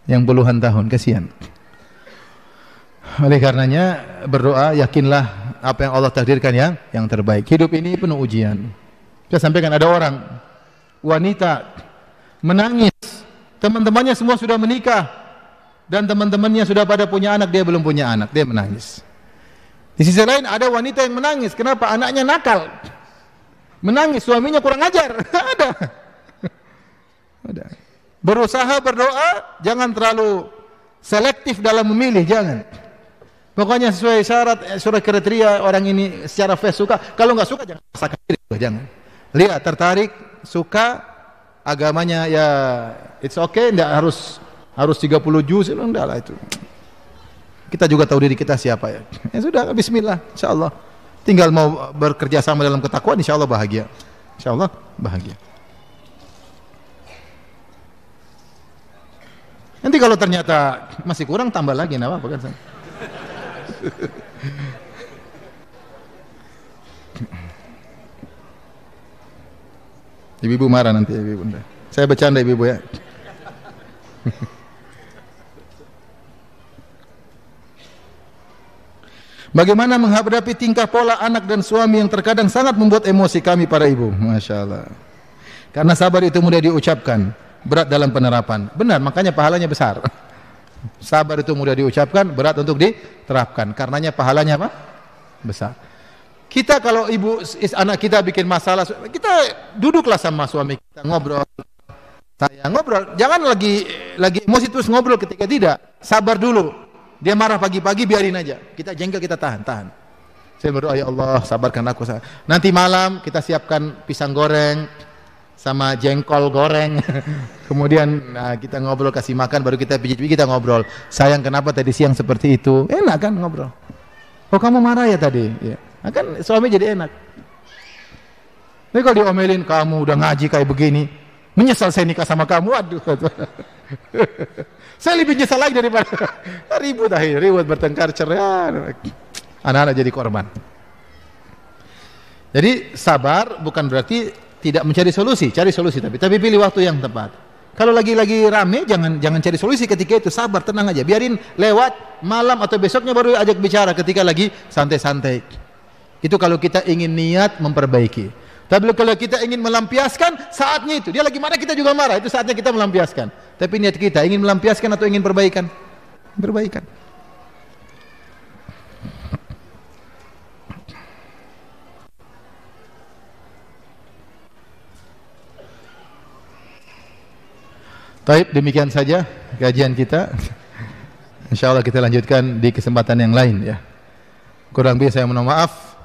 yang puluhan tahun kasihan. Oleh karenanya berdoa yakinlah apa yang Allah takdirkan yang yang terbaik. Hidup ini penuh ujian. Saya sampaikan ada orang wanita menangis. Teman-temannya semua sudah menikah dan teman-temannya sudah pada punya anak, dia belum punya anak, dia menangis. Di sisi lain ada wanita yang menangis, kenapa anaknya nakal? Menangis suaminya kurang ajar. ada. ada. Berusaha berdoa, jangan terlalu selektif dalam memilih, jangan. Pokoknya sesuai syarat eh, surat kriteria orang ini secara face suka. Kalau nggak suka jangan paksakan diri, jangan. Lihat tertarik, suka agamanya ya it's okay, tidak harus harus 30 juz itu ya, enggak lah itu. Kita juga tahu diri kita siapa ya. Ya sudah bismillah insyaallah. Tinggal mau bekerja sama dalam ketakwaan insyaallah bahagia. Insyaallah bahagia. Nanti kalau ternyata masih kurang tambah lagi, nah apa kan? Ibu-ibu marah nanti ya, ibu bunda. Saya bercanda ibu-ibu ya. Bagaimana menghadapi tingkah pola anak dan suami yang terkadang sangat membuat emosi kami para ibu. Masya Allah. Karena sabar itu mudah diucapkan, berat dalam penerapan. Benar, makanya pahalanya besar. Sabar itu mudah diucapkan, berat untuk diterapkan. Karenanya pahalanya apa? Besar. Kita kalau ibu anak kita bikin masalah, kita duduklah sama suami kita ngobrol. Saya ngobrol, jangan lagi lagi emosi terus ngobrol ketika tidak. Sabar dulu. Dia marah pagi-pagi biarin aja. Kita jengkel kita tahan, tahan. Saya berdoa ya Allah, sabarkan aku. Nanti malam kita siapkan pisang goreng, sama jengkol goreng. Kemudian nah, kita ngobrol kasih makan baru kita pijit-pijit kita ngobrol. Sayang kenapa tadi siang seperti itu? Enak kan ngobrol. Oh kamu marah ya tadi? Ya. Nah, kan suami jadi enak. Tapi kalau diomelin kamu udah ngaji kayak begini, menyesal saya nikah sama kamu, aduh. saya lebih nyesal lagi daripada ribut akhir, ribut bertengkar cerai. Anak-anak jadi korban. Jadi sabar bukan berarti tidak mencari solusi, cari solusi tapi tapi pilih waktu yang tepat. Kalau lagi-lagi rame jangan jangan cari solusi ketika itu, sabar, tenang aja. Biarin lewat malam atau besoknya baru ajak bicara ketika lagi santai-santai. Itu kalau kita ingin niat memperbaiki. Tapi kalau kita ingin melampiaskan, saatnya itu. Dia lagi marah, kita juga marah. Itu saatnya kita melampiaskan. Tapi niat kita ingin melampiaskan atau ingin perbaikan? Perbaikan. Taib, demikian saja kajian kita. Insya Allah kita lanjutkan di kesempatan yang lain ya. Kurang lebih saya mohon maaf.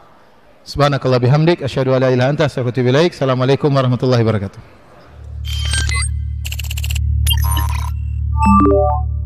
Subhanakallah bihamdik. Asyadu ala ilaha anta. Assalamualaikum warahmatullahi wabarakatuh.